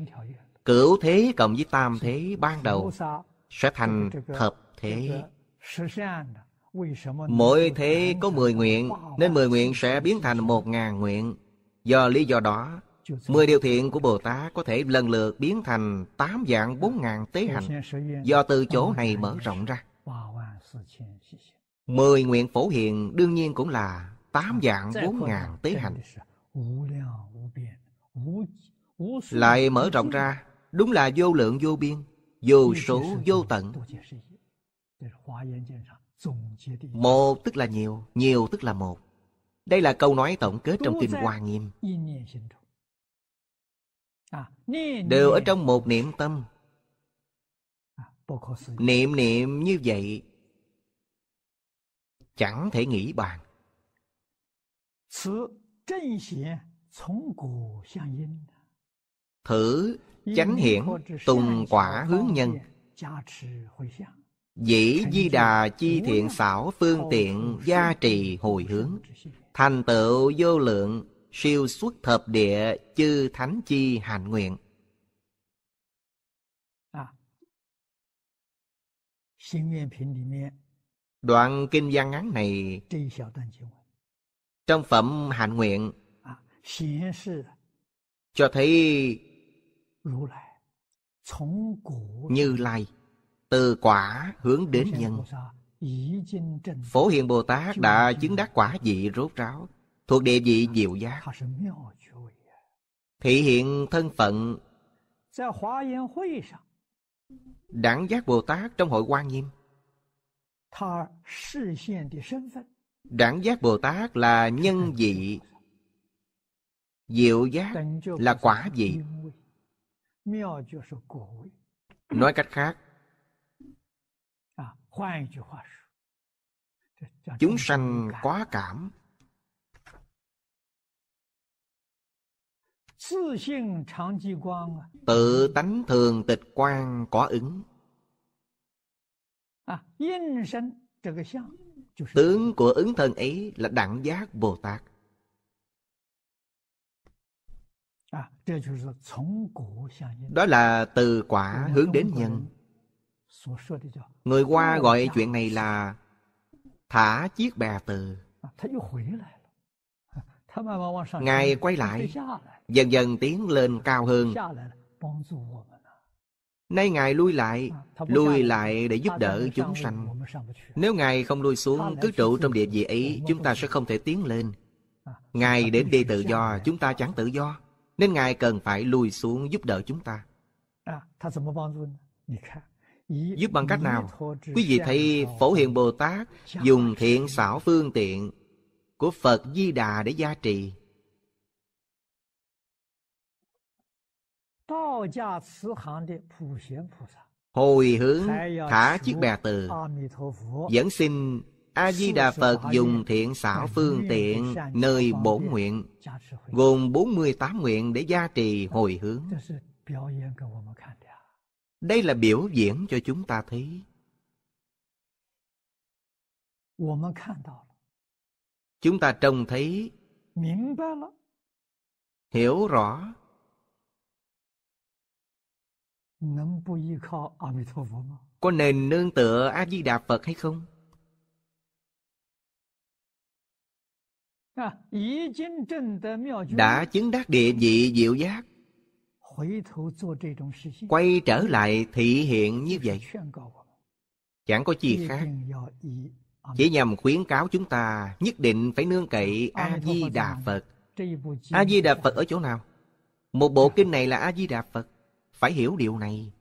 cửu thế cộng với tam thế ban đầu sẽ thành thập thế mỗi thế có mười nguyện nên mười nguyện sẽ biến thành một ngàn nguyện do lý do đó Mười điều thiện của Bồ Tát có thể lần lượt biến thành tám dạng bốn ngàn tế hành do từ chỗ này mở rộng ra. Mười nguyện phổ hiện đương nhiên cũng là tám dạng dạ, bốn ngàn tế hành. Lại mở rộng ra, đúng là vô lượng vô biên, vô số vô tận. Một tức là nhiều, nhiều tức là một. Đây là câu nói tổng kết trong Kinh Hoa Nghiêm. À, đều ở trong một niệm tâm à, niệm niệm như vậy chẳng thể nghĩ bàn thử chánh hiển tùng quả hướng nhân dĩ di đà chi thiện xảo phương tiện gia trì hồi hướng thành tựu vô lượng siêu xuất thập địa chư thánh chi hạnh nguyện. À. Đoạn kinh văn ngắn này trong phẩm hạnh nguyện à, cho thấy như lai từ quả hướng đến nhân phổ hiền bồ tát đã chứng đắc quả vị rốt ráo thuộc địa vị diệu giác thể hiện thân phận đẳng giác bồ tát trong hội quan nghiêm đẳng giác bồ tát là nhân vị diệu giác là quả vị nói cách khác chúng sanh quá cảm tự tánh thường tịch quang có ứng à, cái tướng của ứng thân ấy là đẳng giác bồ tát à, đó là từ quả hướng đến nhân người qua gọi chuyện này là thả chiếc bè từ Ngài quay lại, dần dần tiến lên cao hơn. Nay Ngài lui lại, lui lại để giúp đỡ chúng sanh. Nếu Ngài không lui xuống, cứ trụ trong địa vị ấy, chúng ta sẽ không thể tiến lên. Ngài đến đi tự do, chúng ta chẳng tự do. Nên Ngài cần phải lui xuống giúp đỡ chúng ta. Giúp bằng cách nào? Quý vị thấy Phổ Hiền Bồ Tát dùng thiện xảo phương tiện của Phật Di Đà để gia trì. Hồi hướng thả chiếc bè từ Dẫn xin A-di-đà Phật dùng thiện xảo phương tiện nơi bổ nguyện Gồm 48 nguyện để gia trì hồi hướng Đây là biểu diễn cho chúng ta thấy chúng ta trông thấy hiểu rõ có nền nương tựa a di đà phật hay không đã chứng đắc địa vị diệu giác quay trở lại thị hiện như vậy chẳng có gì khác chỉ nhằm khuyến cáo chúng ta nhất định phải nương cậy a di đà phật a di đà phật ở chỗ nào một bộ kinh này là a di đà phật phải hiểu điều này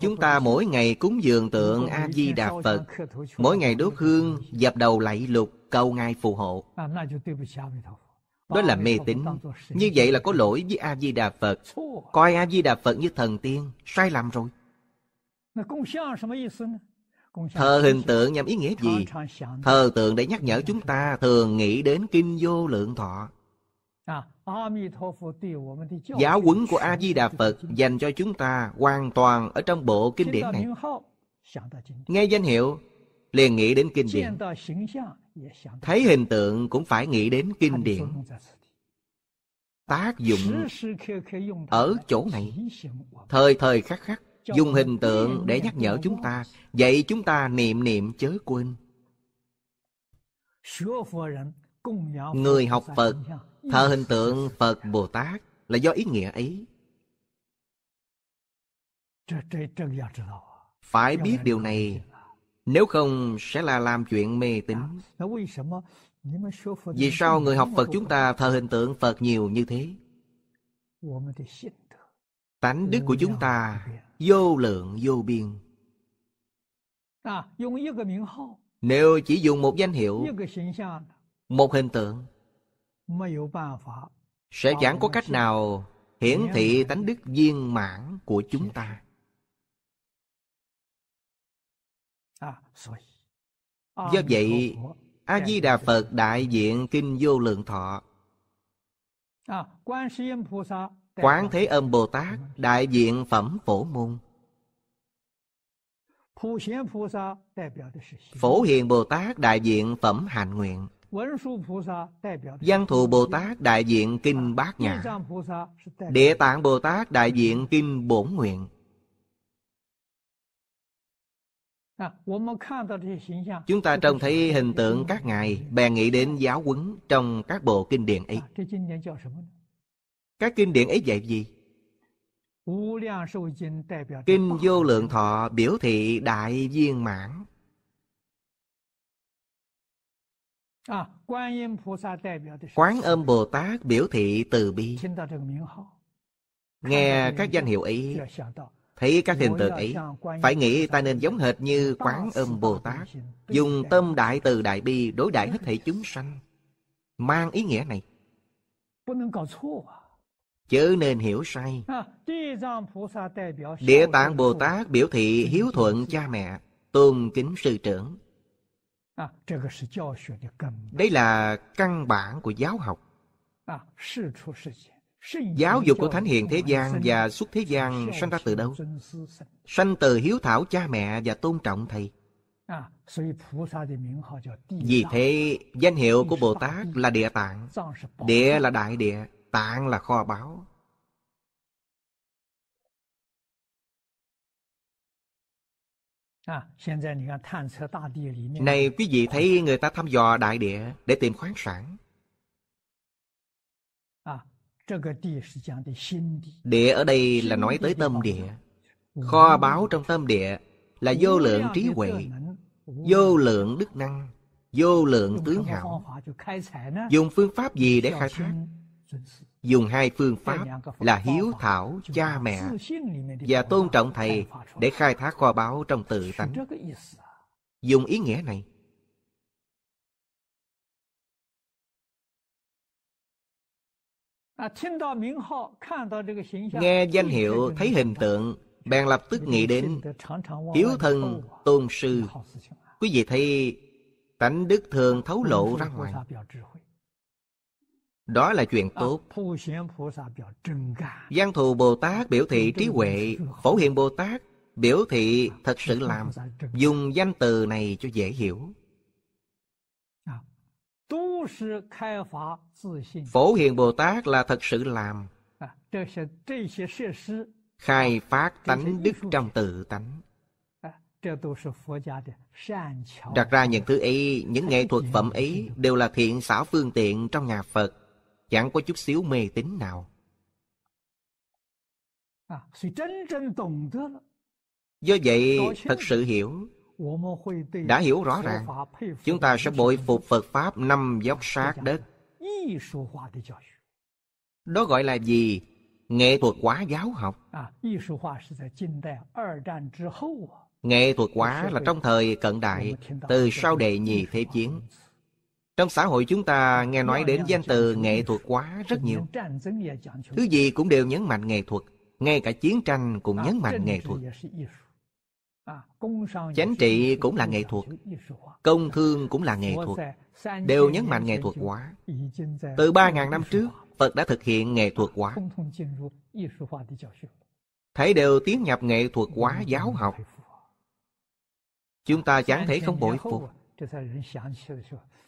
chúng ta mỗi ngày cúng dường tượng a di đà phật mỗi ngày đốt hương dập đầu lạy lục cầu ngài phù hộ đó là mê tín như vậy là có lỗi với a di đà phật coi a di đà phật như thần tiên sai lầm rồi Thờ hình tượng nhằm ý nghĩa gì? Thờ tượng để nhắc nhở chúng ta thường nghĩ đến Kinh Vô Lượng Thọ. Giáo huấn của A-di-đà Phật dành cho chúng ta hoàn toàn ở trong bộ kinh điển này. Nghe danh hiệu, liền nghĩ đến kinh điển. Thấy hình tượng cũng phải nghĩ đến kinh điển. Tác dụng ở chỗ này, thời thời khắc khắc dùng hình tượng để nhắc nhở chúng ta vậy chúng ta niệm niệm chớ quên người học phật thờ hình tượng phật bồ tát là do ý nghĩa ấy phải biết điều này nếu không sẽ là làm chuyện mê à, tín vì sao người học phật chúng ta thờ hình tượng phật nhiều như thế tánh đức của chúng ta vô lượng vô biên nếu chỉ dùng một danh hiệu một hình tượng sẽ chẳng có cách nào hiển thị tánh đức viên mãn của chúng ta à, à, do vậy a di đà phật dạ. đại diện kinh vô lượng thọ à, Quán Thế Âm Bồ Tát đại diện phẩm phổ môn. Phổ Hiền Bồ Tát đại diện phẩm hạnh nguyện. Văn Thù Bồ Tát đại diện kinh Bát Nhã. Địa Tạng Bồ Tát đại diện kinh Bổn Nguyện. Chúng ta trông thấy hình tượng các ngài bèn nghĩ đến giáo huấn trong các bộ kinh điển ấy. Các kinh điển ấy dạy gì? Kinh vô lượng thọ biểu thị đại viên mãn. Quán âm Bồ Tát biểu thị từ bi. Nghe các danh hiệu ấy, thấy các hình tượng ấy, phải nghĩ ta nên giống hệt như quán âm Bồ Tát, dùng tâm đại từ đại bi đối đại hết thể chúng sanh. Mang ý nghĩa này chớ nên hiểu sai địa tạng bồ tát biểu thị hiếu thuận cha mẹ tôn kính sư trưởng à, Đây là căn bản của giáo học à, Giáo dục của Thánh Hiền Thế gian và xuất thế gian sanh ra từ đâu? Sanh từ hiếu thảo cha mẹ và tôn trọng thầy. Vì thế, danh hiệu của Bồ Tát là Địa Tạng. Địa là Đại Địa tạng là kho báu. À, này quý vị thấy người ta thăm dò đại địa để tìm khoáng sản. À, địa ở đây là nói tới tâm địa. Kho báu trong tâm địa là vô lượng trí huệ, vô lượng đức năng, vô lượng tướng hảo. Dùng phương pháp gì để khai thác? dùng hai phương pháp là hiếu thảo cha mẹ và tôn trọng thầy để khai thác kho báu trong tự tánh dùng ý nghĩa này à, nghe danh hiệu thấy hình tượng bèn lập tức nghĩ đến hiếu thân tôn sư quý vị thấy tánh đức thường thấu lộ ra ngoài đó là chuyện ờ, tốt. Giang thù Bồ Tát biểu thị trí huệ, phổ hiện Bồ Tát biểu thị thật sự làm. Dùng danh từ này cho dễ hiểu. À, phổ hiền Bồ Tát là thật sự làm à, Khai phát tánh đức trong tự tánh à, Đặt ra những thứ ấy, những nghệ thuật phẩm ấy Đều là thiện xảo phương tiện trong nhà Phật chẳng có chút xíu mê tín nào. À, Do vậy, thật sự hiểu, đã hiểu rõ ràng, chúng ta sẽ bội phục Phật Pháp năm dốc sát đất. Đó gọi là gì? Nghệ thuật quá giáo học. À, Nghệ thuật quá là trong thời cận đại, từ sau đệ nhì thế chiến. Trong xã hội chúng ta nghe nói đến danh từ nghệ thuật quá rất nhiều. Thứ gì cũng đều nhấn mạnh nghệ thuật, ngay cả chiến tranh cũng nhấn mạnh nghệ thuật. Chánh trị cũng là nghệ thuật, công thương cũng là nghệ thuật, đều nhấn mạnh nghệ thuật quá. Từ ba ngàn năm trước, Phật đã thực hiện nghệ thuật quá. Thấy đều tiến nhập nghệ thuật quá giáo học. Chúng ta chẳng thể không bội phục.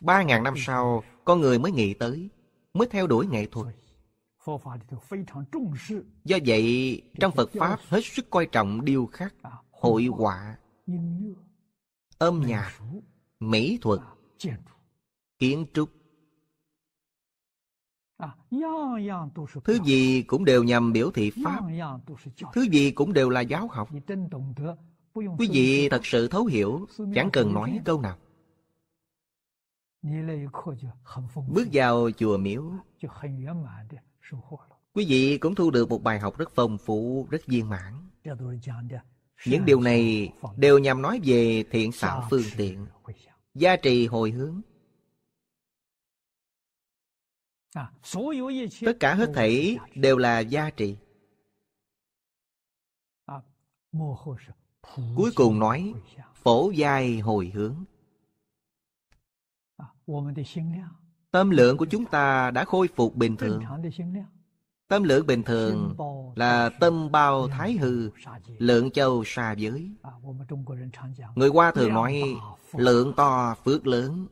Ba ngàn năm sau, con người mới nghĩ tới, mới theo đuổi nghệ thuật. Do vậy, trong Phật Pháp hết sức coi trọng điêu khắc, hội họa, âm nhạc, mỹ thuật, kiến trúc. Thứ gì cũng đều nhằm biểu thị Pháp Thứ gì cũng đều là giáo học Quý vị thật sự thấu hiểu Chẳng cần nói câu nào Bước vào chùa miếu Quý vị cũng thu được một bài học rất phong phú, rất viên mãn Những điều này đều nhằm nói về thiện xảo phương tiện Gia trì hồi hướng Tất cả hết thảy đều là gia trị. À, Cuối cùng nói Phổ giai hồi hướng Tâm lượng của chúng ta đã khôi phục bình thường. Tâm lượng bình thường là tâm bao thái hư, lượng châu xa giới. À, Người Hoa thường nói lượng to phước lớn.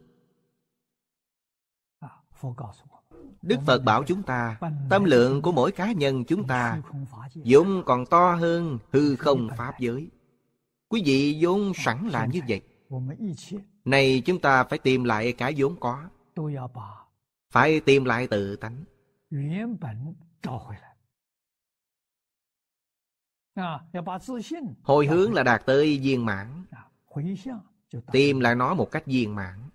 À, Đức Phật bảo chúng ta Tâm lượng của mỗi cá nhân chúng ta vốn còn to hơn hư không Pháp giới Quý vị vốn sẵn là như vậy này chúng ta phải tìm lại cái vốn có. À phải tìm lại tự tánh. À, Hồi hướng là đạt tới viên mãn. À, tìm lại nó một cách viên mãn.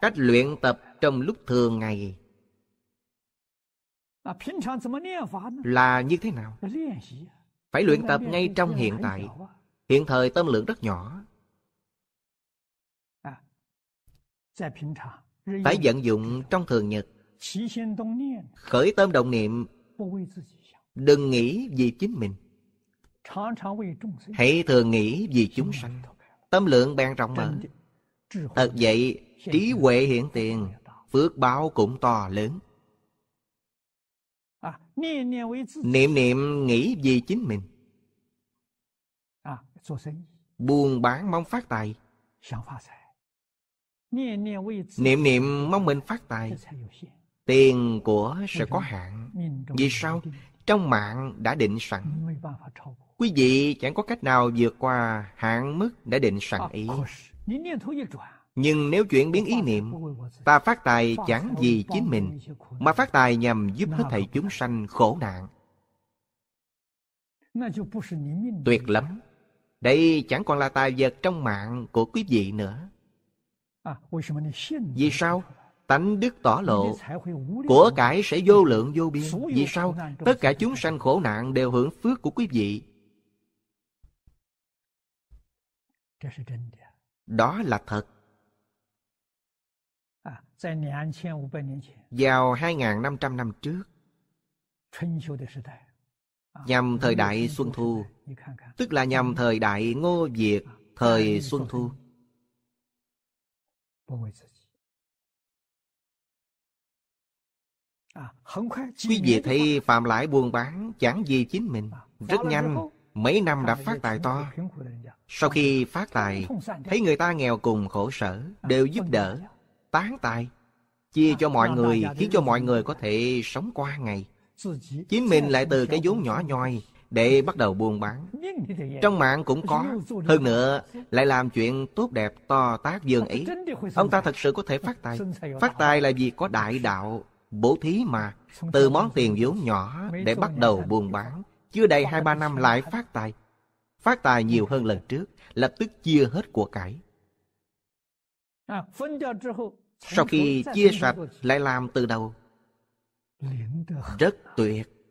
Cách luyện tập trong lúc thường ngày là như thế nào? Phải luyện tập ngay trong hiện tại. Hiện thời tâm lượng rất nhỏ. Phải vận dụng trong thường nhật Khởi tâm động niệm Đừng nghĩ vì chính mình Hãy thường nghĩ vì chúng sanh Tâm lượng bèn rộng mở Thật vậy trí huệ hiện tiền Phước báo cũng to lớn à, Niệm niệm nghĩ vì chính mình à, Buôn bán mong phát tài niệm niệm mong mình phát tài tiền của sẽ có hạn vì sao trong mạng đã định sẵn quý vị chẳng có cách nào vượt qua hạn mức đã định sẵn ý nhưng nếu chuyển biến ý niệm ta phát tài chẳng vì chính mình mà phát tài nhằm giúp hết thầy chúng sanh khổ nạn tuyệt lắm đây chẳng còn là tài vật trong mạng của quý vị nữa vì sao? Tánh đức tỏ lộ Của cải sẽ vô lượng vô biên Vì sao? Tất cả chúng sanh khổ nạn đều hưởng phước của quý vị Đó là thật Vào 2.500 năm trước Nhằm thời đại Xuân Thu Tức là nhằm thời đại Ngô Việt Thời Xuân Thu Quý vị thấy phạm lãi buôn bán chẳng gì chính mình Rất nhanh, mấy năm đã phát tài to Sau khi phát tài, thấy người ta nghèo cùng khổ sở à, Đều giúp đỡ, tán tài à, Chia cho mọi người, khiến cho mọi người có thể sống qua ngày Chính mình lại từ cái vốn nhỏ nhoi để bắt đầu buôn bán. Trong mạng cũng có, hơn nữa lại làm chuyện tốt đẹp to tác dương ấy. Ông ta thật sự có thể phát tài. Phát tài là vì có đại đạo, bố thí mà, từ món tiền vốn nhỏ để bắt đầu buôn bán. Chưa đầy hai ba năm lại phát tài. Phát tài nhiều hơn lần trước, lập tức chia hết của cải. À, Sau khi chia sạch lại làm từ đầu. Rất tuyệt.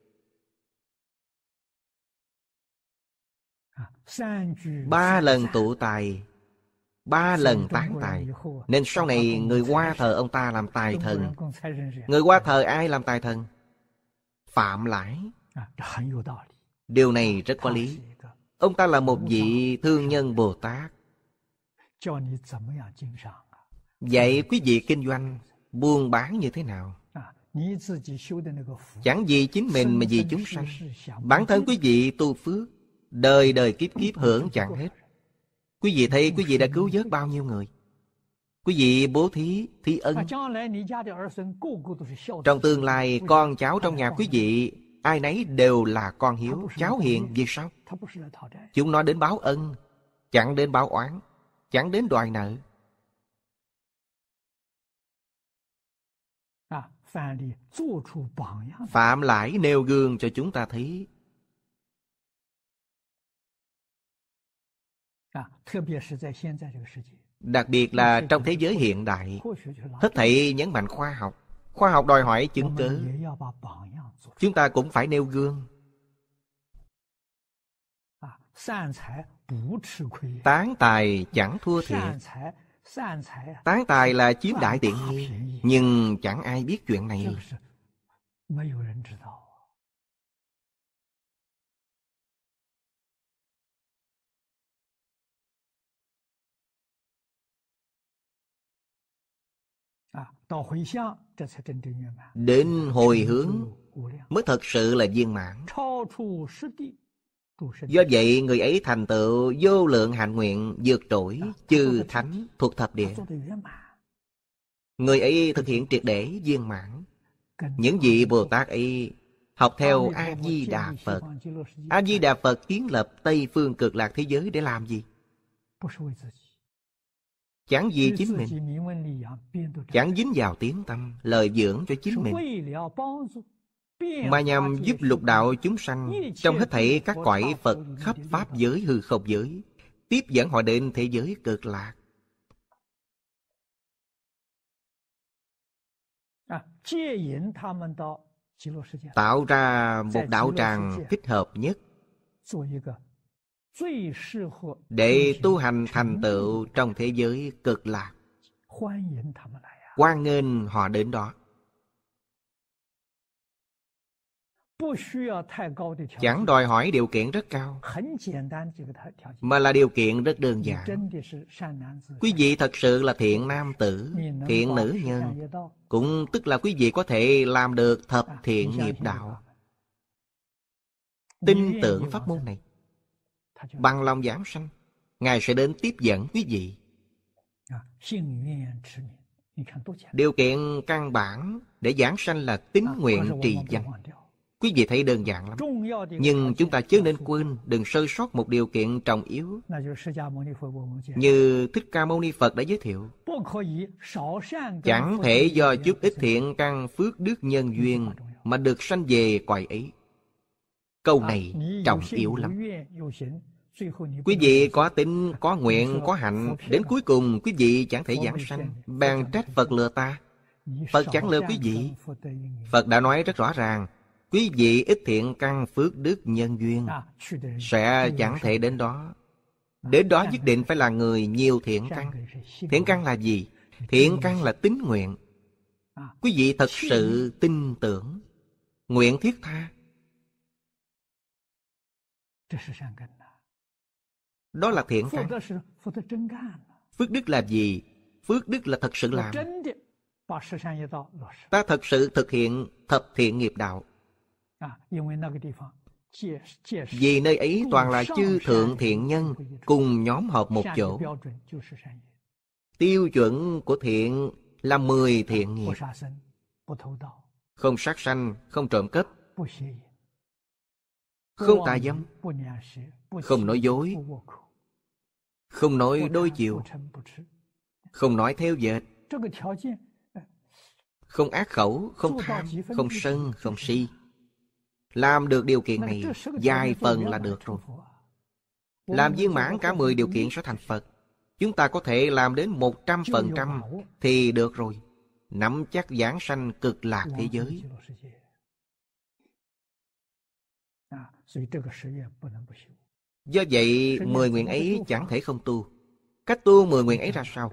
ba lần tụ tài ba lần tán tài nên sau này người qua thờ ông ta làm tài thần người qua thờ ai làm tài thần phạm lãi à, điều này rất có lý ông ta là một vị thương nhân bồ tát vậy quý vị kinh doanh buôn bán như thế nào à, chẳng vì chính mình mà vì chúng sanh bản thân quý vị tu phước Đời đời kiếp kiếp hưởng chẳng hết Quý vị thấy quý vị đã cứu vớt bao nhiêu người Quý vị bố thí, thí ân Trong tương lai con cháu trong nhà quý vị Ai nấy đều là con hiếu, cháu hiền vì sao Chúng nó đến báo ân Chẳng đến báo oán Chẳng đến đòi nợ à, Phạm lãi nêu gương cho chúng ta thấy đặc biệt là trong thế giới hiện đại hết thảy nhấn mạnh khoa học khoa học đòi hỏi chứng cứ. chúng ta cũng phải nêu gương tán tài chẳng thua thiệt tán tài là chiếm đại tiện nghi nhưng chẳng ai biết chuyện này Đến hồi hướng mới thật sự là viên mãn. Do vậy người ấy thành tựu vô lượng hạnh nguyện vượt trỗi à, chư thánh thuộc thập địa. Người ấy thực hiện triệt để viên mãn. Những vị Bồ Tát ấy học theo A Di Đà Phật. A Di Đà Phật kiến lập Tây phương cực lạc thế giới để làm gì? Chẳng vì chính mình Chẳng dính vào tiếng tâm Lời dưỡng cho chính mình Mà nhằm giúp lục đạo chúng sanh Trong hết thảy các cõi Phật Khắp Pháp giới hư không giới Tiếp dẫn họ đến thế giới cực lạc Tạo ra một đạo tràng thích hợp nhất để tu hành thành tựu trong thế giới cực lạc hoan nghênh họ đến đó chẳng đòi hỏi điều kiện rất cao mà là điều kiện rất đơn giản quý vị thật sự là thiện nam tử thiện nữ nhân cũng tức là quý vị có thể làm được thập à, thiện nghiệp đạo tin tưởng pháp môn này bằng lòng giảng sanh ngài sẽ đến tiếp dẫn quý vị à, điều kiện căn bản để giảng sanh là tín à, nguyện trì danh quý vị thấy đơn giản lắm nhưng chúng ta chớ nên quên đừng sơ sót một điều kiện trọng yếu như thích ca mâu ni phật đã giới thiệu chẳng thể do chút ít thiện căn phước đức nhân duyên mà được sanh về cõi ấy câu à, này trọng yếu lắm Quý vị có tính, có nguyện, có hạnh Đến cuối cùng quý vị chẳng thể giảng sanh Bàn trách Phật lừa ta Phật chẳng lừa quý vị Phật đã nói rất rõ ràng Quý vị ít thiện căn phước đức nhân duyên Sẽ chẳng thể đến đó Đến đó nhất định phải là người nhiều thiện căn Thiện căn là gì? Thiện căn là tín nguyện Quý vị thật sự tin tưởng Nguyện thiết tha đó là thiện căn. Phước đức là gì? Phước đức là thật sự làm. Ta thật sự thực hiện thập thiện nghiệp đạo. À, Vì nơi ấy toàn là chư thượng thiện nhân cùng nhóm họp một chỗ. Tiêu chuẩn của thiện là mười thiện nghiệp. Không sát sanh, không trộm cắp, không tà dâm không nói dối không nói đôi chiều không nói theo dệt không ác khẩu không tham không sân không si làm được điều kiện này dài phần là được rồi làm viên mãn cả 10 điều kiện sẽ thành Phật Chúng ta có thể làm đến một trăm phần trăm thì được rồi Nắm chắc giảng sanh cực lạc thế giới Do vậy, mười nguyện ấy chẳng thể không tu. Cách tu mười nguyện ấy ra sao?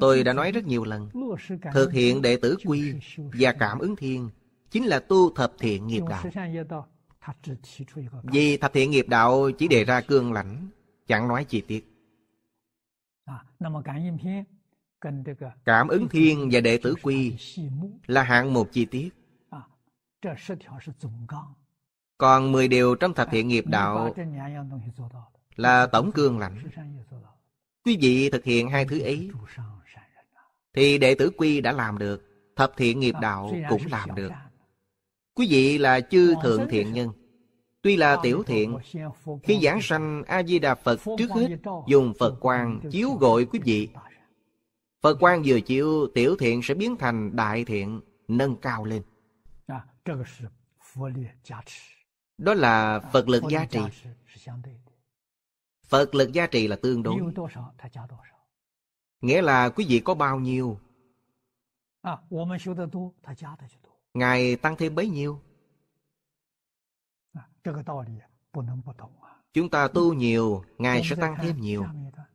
Tôi đã nói rất nhiều lần, thực hiện đệ tử quy và cảm ứng thiên chính là tu thập thiện nghiệp đạo. Vì thập thiện nghiệp đạo chỉ đề ra cương lãnh, chẳng nói chi tiết. À, cảm ứng thiên à, và đệ tử quy là hạng một chi tiết. À, còn 10 điều trong thập thiện nghiệp đạo là tổng cương lãnh. Quý vị thực hiện hai thứ ấy thì đệ tử quy đã làm được, thập thiện nghiệp đạo cũng làm được. Quý vị là chư thượng thiện nhân. Tuy là tiểu thiện, khi giảng sanh A-di-đà Phật trước hết dùng Phật quang chiếu gọi quý vị. Phật quang vừa chiếu, tiểu thiện sẽ biến thành đại thiện, nâng cao lên đó là phật lực giá trị phật lực giá trị là tương đối nghĩa là quý vị có bao nhiêu à, ngài tăng thêm bấy nhiêu à, à. chúng ta tu nhiều ngài sẽ tăng thêm nhiều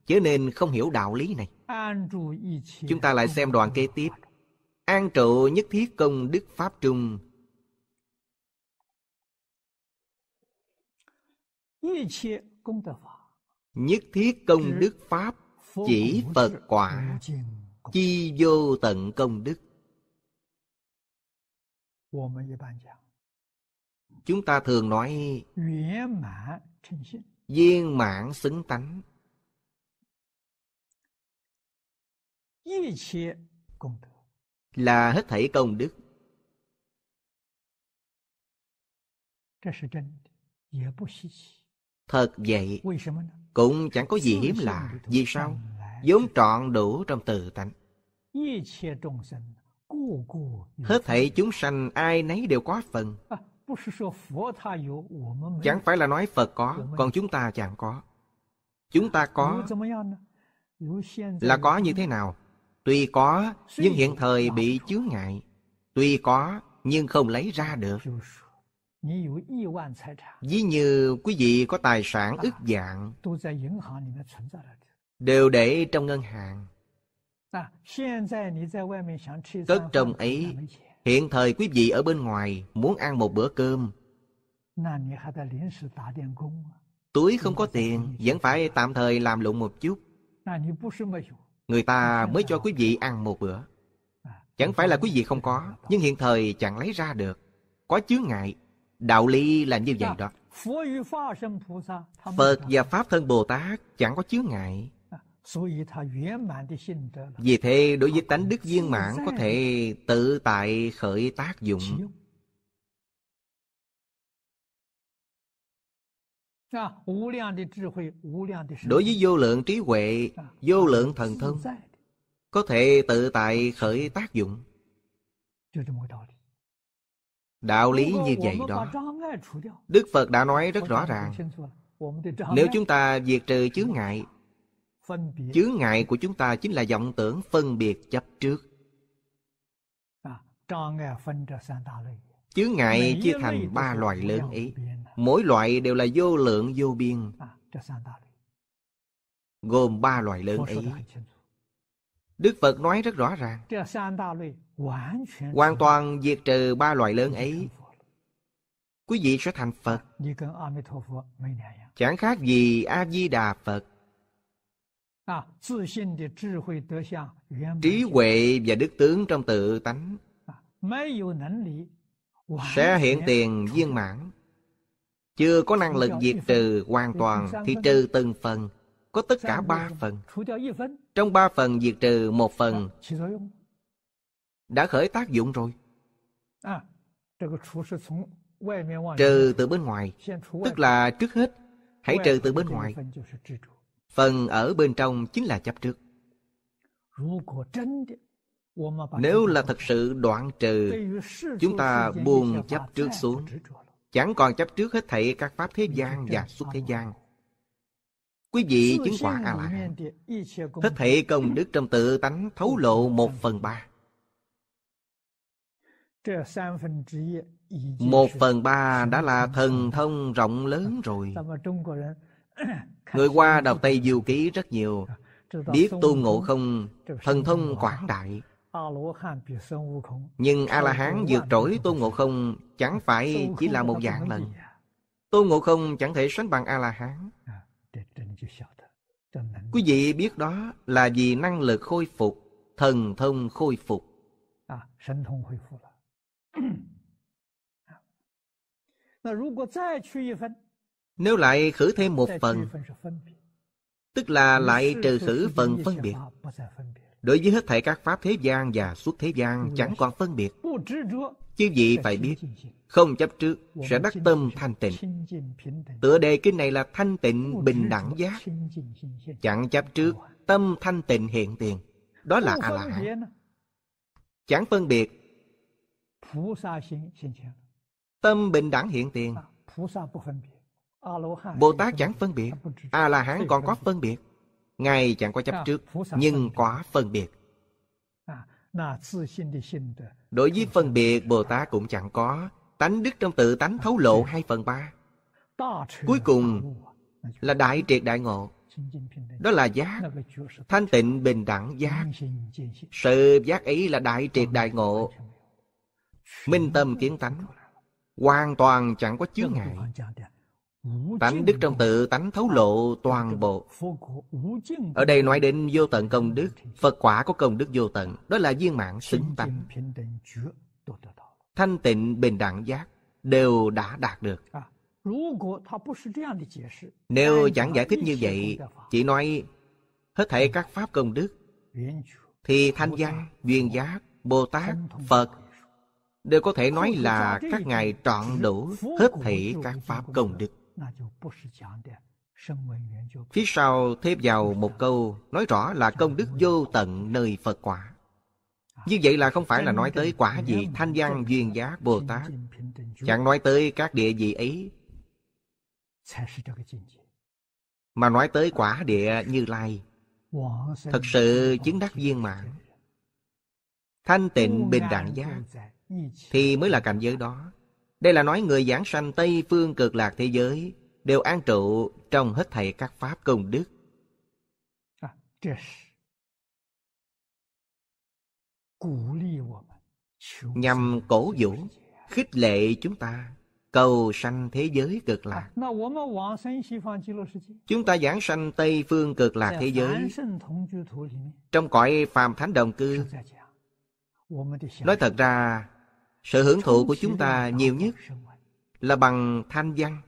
chứ nên không hiểu đạo lý này chúng ta lại xem đoạn kế tiếp an trụ nhất thiết công đức pháp trung Nhất thiết công đức Pháp chỉ Phật quả, chi vô tận công đức. Chúng ta thường nói viên mãn xứng tánh. Là hết thảy công đức. Đây là thật, không kỳ. Thật vậy, cũng chẳng có gì hiếm lạ. Vì sao? vốn trọn đủ trong từ tánh. Hết thảy chúng sanh ai nấy đều có phần. Chẳng phải là nói Phật có, còn chúng ta chẳng có. Chúng ta có là có như thế nào? Tuy có, nhưng hiện thời bị chướng ngại. Tuy có, nhưng không lấy ra được. Ví như quý vị có tài sản ước dạng Đều để trong ngân hàng Cất trong ấy Hiện thời quý vị ở bên ngoài Muốn ăn một bữa cơm Túi không có tiền Vẫn phải tạm thời làm lụng một chút Người ta mới cho quý vị ăn một bữa Chẳng phải là quý vị không có Nhưng hiện thời chẳng lấy ra được Có chướng ngại Đạo lý là như vậy đó Phật và Pháp Thân Bồ Tát chẳng có chướng ngại Vì thế đối với tánh đức viên mãn có thể tự tại khởi tác dụng Đối với vô lượng trí huệ, vô lượng thần thông Có thể tự tại khởi tác dụng Đạo lý như vậy đó Đức Phật đã nói rất rõ ràng Nếu chúng ta diệt trừ chướng ngại Chướng ngại của chúng ta chính là vọng tưởng phân biệt chấp trước à, Chướng ngại chia thành ba loại lớn ý Mỗi loại đều là vô lượng vô biên à, Gồm ba loại lớn ý Đức Phật nói rất rõ ràng hoàn toàn diệt trừ ba loại lớn ấy quý vị sẽ thành phật chẳng khác gì a di đà phật trí huệ và đức tướng trong tự tánh sẽ hiện tiền viên mãn chưa có năng lực diệt trừ hoàn toàn thì trừ từng phần có tất cả ba phần trong ba phần diệt trừ một phần à, đã khởi tác dụng rồi. À, trừ từ bên ngoài, tức là trước hết, hãy trừ từ bên ngoài. Phần ở bên trong chính là chấp trước. Nếu là thật sự đoạn trừ, chúng ta buông chấp trước xuống, chẳng còn chấp trước hết thảy các pháp thế gian và xuất thế gian. Quý vị chứng quả a la hết thảy công đức trong tự tánh thấu lộ một phần ba một phần ba đã là thần thông rộng lớn rồi người qua đọc tây du ký rất nhiều biết tu ngộ không thần thông quảng đại nhưng a la hán vượt trỗi tu ngộ không chẳng phải chỉ là một dạng lần tu ngộ không chẳng thể sánh bằng a la hán quý vị biết đó là vì năng lực khôi phục thần thông khôi phục Nếu lại khử thêm một phần, tức là lại trừ khử phần phân biệt. Đối với hết thảy các pháp thế gian và suốt thế gian chẳng còn phân biệt. Chứ gì phải biết, không chấp trước sẽ đắc tâm thanh tịnh. Tựa đề kinh này là thanh tịnh bình đẳng giác. Chẳng chấp trước, tâm thanh tịnh hiện tiền. Đó là A-la-hán. Chẳng phân biệt Tâm bình đẳng hiện tiền. Bồ Tát chẳng phân biệt. A-la-hán còn có phân biệt. Ngài chẳng có chấp trước, nhưng có phân biệt. Đối với phân biệt, Bồ Tát cũng chẳng có. Tánh đức trong tự tánh thấu lộ hai phần ba, Cuối cùng là đại triệt đại ngộ. Đó là giác, thanh tịnh bình đẳng giác. Sự giác ấy là đại triệt đại ngộ minh tâm kiến tánh hoàn toàn chẳng có chướng ngại tánh đức trong tự tánh thấu lộ toàn bộ ở đây nói đến vô tận công đức phật quả có công đức vô tận đó là viên mạng xứng tánh thanh tịnh bình đẳng giác đều đã đạt được nếu chẳng giải thích như vậy chỉ nói hết thảy các pháp công đức thì thanh văn duyên giác bồ tát phật đều có thể nói là các ngài trọn đủ hết thảy các pháp công đức. Phía sau thêm vào một câu nói rõ là công đức vô tận nơi Phật quả. À, như vậy là không phải là nói tới quả gì thanh văn duyên giá Bồ Tát. Chẳng nói tới các địa vị ấy. Mà nói tới quả địa như lai. Thật sự chứng đắc viên mạng. Thanh tịnh bình đẳng giác thì mới là cảnh giới đó. Đây là nói người giảng sanh Tây phương cực lạc thế giới đều an trụ trong hết thảy các pháp công đức. À, Nhằm cổ vũ, khích lệ chúng ta cầu sanh thế giới cực à, lạc. Chúng ta giảng sanh Tây phương cực lạc dạ, thế giới trong cõi phàm thánh đồng cư. Dạ, dạ, nói thật ra, sự hưởng thụ của chúng ta nhiều nhất là bằng thanh văn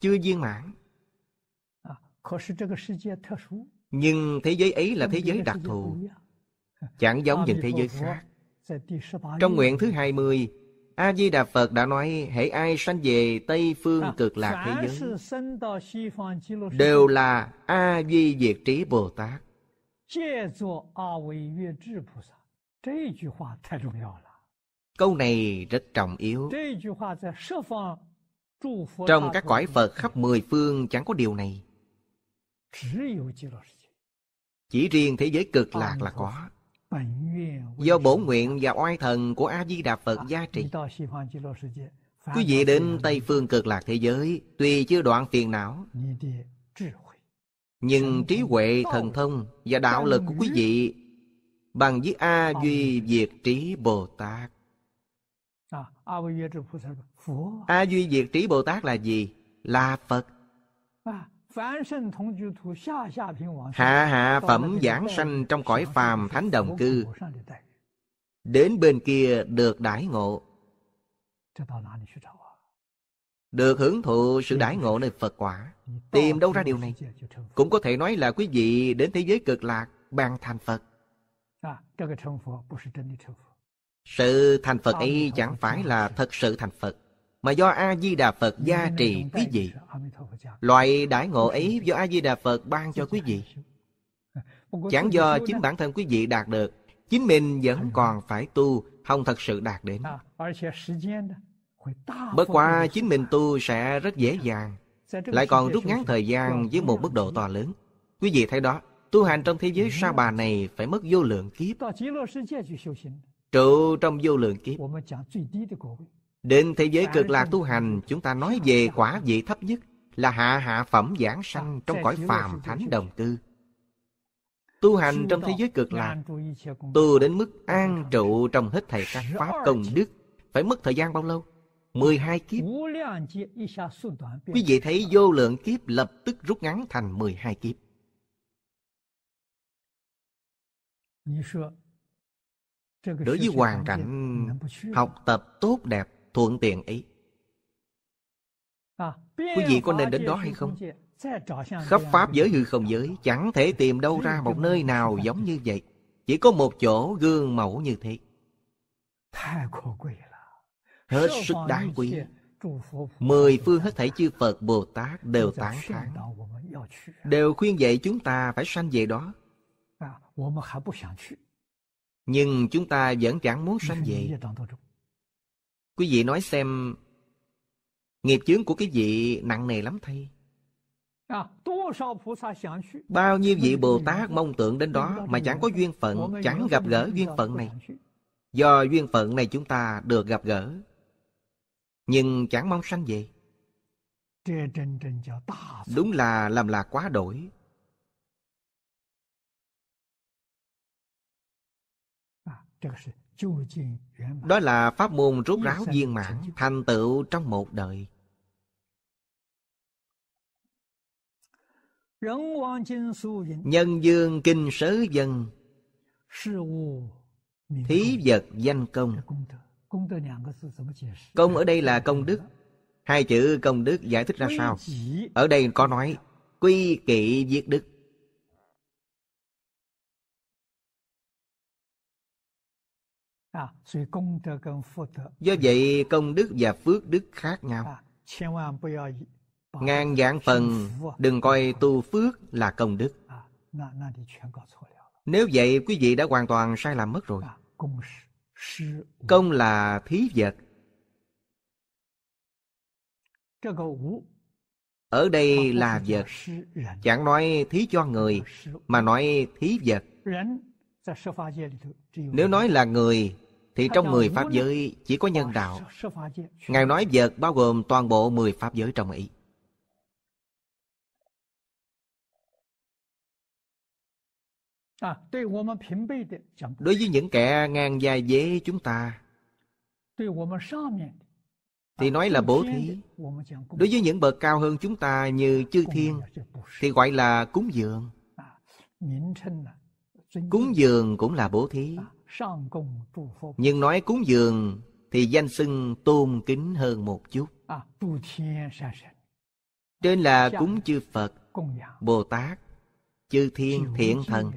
chưa viên mãn nhưng thế giới ấy là thế giới đặc thù chẳng giống những thế giới khác trong nguyện thứ hai mươi, a di đà phật đã nói hễ ai sanh về tây phương cực lạc thế giới đều là a di diệt trí bồ tát 借作阿惟越智菩萨，这句话太重要了。Câu này rất trọng yếu. Trong các cõi Phật khắp mười phương chẳng có điều này. Chỉ riêng thế giới cực lạc là có. Do bổ nguyện và oai thần của A-di-đà Phật gia trị. Quý vị đến Tây phương cực lạc thế giới, tuy chưa đoạn phiền não, nhưng trí huệ thần thông và đạo lực của quý vị bằng với a duy Việt trí bồ tát à, a duy Việt trí bồ tát là gì là phật à, hạ hạ phẩm giảng sanh trong cõi phàm thánh đồng cư đến bên kia được đãi ngộ được hưởng thụ sự đãi ngộ nơi Phật quả. Tìm đâu ra điều này? Cũng có thể nói là quý vị đến thế giới cực lạc bàn thành à, Phật. Sự thành Phật ấy chẳng phải là thật sự thành Phật, mà do A-di-đà Phật gia trì quý vị. Loại đãi ngộ ấy do A-di-đà Phật ban cho quý vị. Chẳng do chính bản thân quý vị đạt được, chính mình vẫn còn phải tu, không thật sự đạt đến. À, Bất quá chính mình tu sẽ rất dễ dàng Lại còn rút ngắn thời gian với một mức độ to lớn Quý vị thấy đó Tu hành trong thế giới sa bà này phải mất vô lượng kiếp Trụ trong vô lượng kiếp Đến thế giới cực lạc tu hành Chúng ta nói về quả vị thấp nhất Là hạ hạ phẩm giảng sanh Trong cõi phàm thánh đồng cư Tu hành trong thế giới cực lạc Tu đến mức an trụ trong hết thầy các pháp công đức Phải mất thời gian bao lâu? 12 kiếp. Quý vị thấy vô lượng kiếp lập tức rút ngắn thành 12 kiếp. Đối với hoàn cảnh học tập tốt đẹp, thuận tiện ấy, quý vị có nên đến đó hay không? Khắp Pháp giới hư không giới, chẳng thể tìm đâu ra một nơi nào giống như vậy. Chỉ có một chỗ gương mẫu như thế hết sức đáng quý mười phương hết thể chư phật bồ tát đều tán thán đều khuyên dạy chúng ta phải sanh về đó nhưng chúng ta vẫn chẳng muốn sanh về quý vị nói xem nghiệp chướng của cái vị nặng nề lắm thay Bao nhiêu vị Bồ Tát mong tưởng đến đó mà chẳng có duyên phận, chẳng gặp gỡ duyên phận này. Do duyên phận này chúng ta được gặp gỡ nhưng chẳng mong sanh về đúng là làm là quá đổi đó là pháp môn rút ráo viên mãn thành tựu trong một đời nhân dương kinh sớ dân thí vật danh công Công ở đây là công đức. Hai chữ công đức giải thích ra sao? Ở đây có nói quy kỵ diệt đức. À, Do vậy công đức và phước đức khác nhau. Ngàn dạng phần đừng coi tu phước là công đức. À, Nếu vậy quý vị đã hoàn toàn sai lầm mất rồi. À, công là thí vật ở đây là vật chẳng nói thí cho người mà nói thí vật nếu nói là người thì trong mười pháp giới chỉ có nhân đạo. Ngài nói vật bao gồm toàn bộ mười pháp giới trong ý. Đối với những kẻ ngang gia dế chúng ta Thì nói là bố thí Đối với những bậc cao hơn chúng ta như chư thiên Thì gọi là cúng dường Cúng dường cũng là bố thí Nhưng nói cúng dường Thì danh xưng tôn kính hơn một chút Trên là cúng chư Phật Bồ Tát Chư thiên thiện thần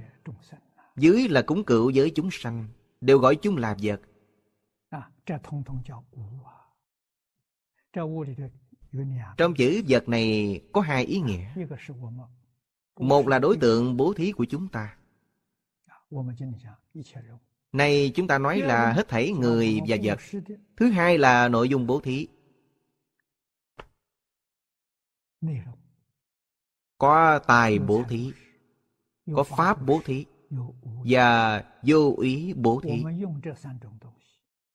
dưới là cúng cựu với chúng sanh, đều gọi chúng là vật. À, Trong chữ vật này có hai ý nghĩa. À, Một là đối tượng bố thí của chúng ta. À, này chúng ta nói là hết thảy người và vật. Thứ hai là nội dung bố thí. Có tài bố thí có pháp bố thí và vô ý bố thí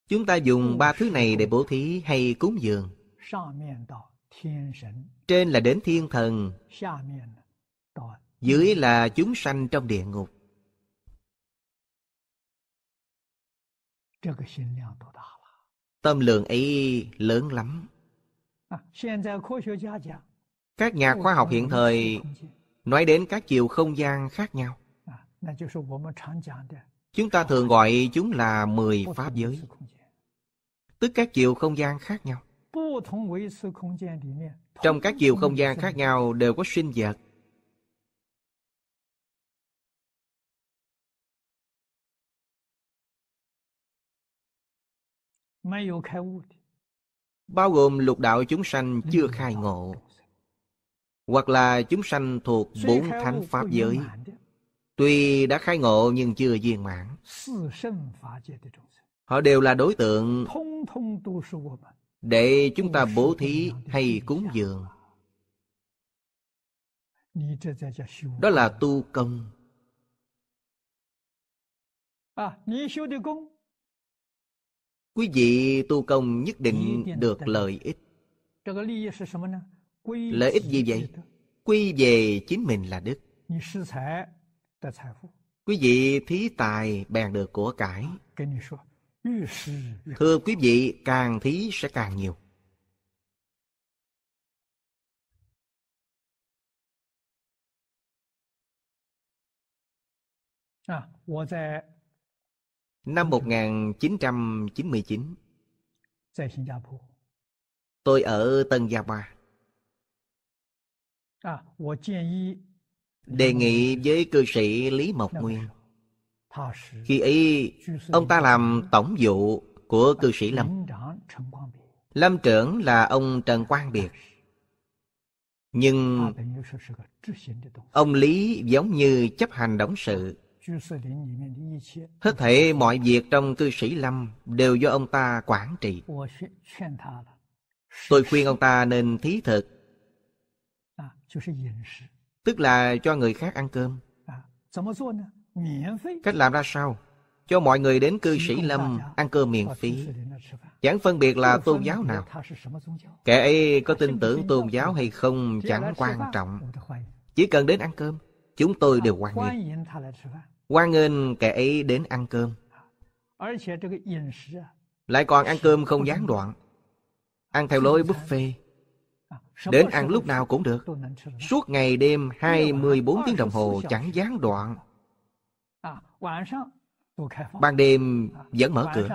chúng ta dùng ba thứ này để bố thí hay cúng dường trên là đến thiên thần dưới là chúng sanh trong địa ngục tâm lượng ấy lớn lắm à, các nhà khoa học hiện thời nói đến các chiều không gian khác nhau. Chúng ta thường gọi chúng là mười pháp giới, tức các chiều không gian khác nhau. Trong các chiều không gian khác nhau đều có sinh vật. Bao gồm lục đạo chúng sanh chưa khai ngộ hoặc là chúng sanh thuộc bốn thánh pháp giới tuy đã khai ngộ nhưng chưa viên mãn họ đều là đối tượng để chúng ta bố thí hay cúng dường đó là tu công à, quý vị tu công nhất định được lợi ích lợi ích gì vậy quy về chính mình là đức quý vị thí tài bèn được của cải à, thưa quý vị càng thí sẽ càng nhiều à, Năm 1999 Tôi ở Tân Gia Ba Đề nghị với cư sĩ Lý Mộc Nguyên Khi ấy, ông ta làm tổng vụ của cư sĩ Lâm Lâm trưởng là ông Trần Quang Biệt Nhưng ông Lý giống như chấp hành đóng sự Hết thể mọi việc trong cư sĩ Lâm đều do ông ta quản trị Tôi khuyên ông ta nên thí thực tức là cho người khác ăn cơm. Cách làm ra sao? Cho mọi người đến cư sĩ Lâm ăn cơm miễn phí. Chẳng phân biệt là tôn giáo nào. Kẻ ấy có tin tưởng tôn giáo hay không chẳng quan trọng. Chỉ cần đến ăn cơm, chúng tôi đều hoan nghênh. Hoan nghênh kẻ ấy đến ăn cơm. Lại còn ăn cơm không gián đoạn. Ăn theo lối buffet Đến ăn lúc nào cũng được Suốt ngày đêm 24 tiếng đồng hồ chẳng gián đoạn à, Ban đêm à, vẫn mở cửa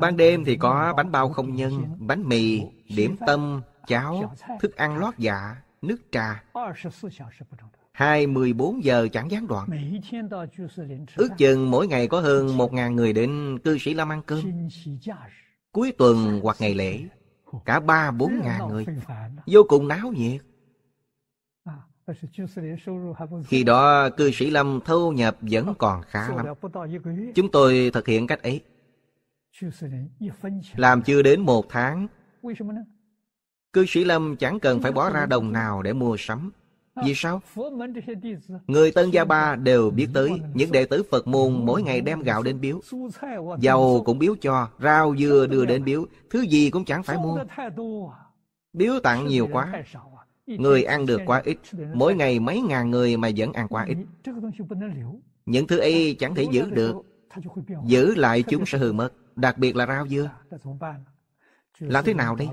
Ban đêm thì có bánh bao không nhân, bánh mì, điểm tâm, cháo, thức ăn lót dạ, nước trà. 24 giờ chẳng gián đoạn. Ước chừng mỗi ngày có hơn 1.000 người đến cư sĩ Lam ăn cơm. Cuối tuần hoặc ngày lễ, cả ba bốn ngàn người vô cùng náo nhiệt à, vâng. khi đó cư sĩ lâm thâu nhập vẫn ờ, còn khá lắm chúng tôi thực hiện cách ấy làm chưa đến một tháng cư sĩ lâm chẳng cần phải bỏ ra đồng nào để mua sắm vì ờ, sao? Người Tân Gia Ba đều biết tới những đệ tử Phật môn mỗi ngày đem gạo đến biếu. Dầu cũng biếu cho, rau dưa đưa đến biếu, thứ gì cũng chẳng phải mua. Biếu tặng nhiều quá, người ăn được quá ít, mỗi ngày mấy ngàn người mà vẫn ăn quá ít. Những thứ ấy chẳng thể giữ được, giữ lại chúng sẽ hư mất, đặc biệt là rau dưa. Làm thế nào đây?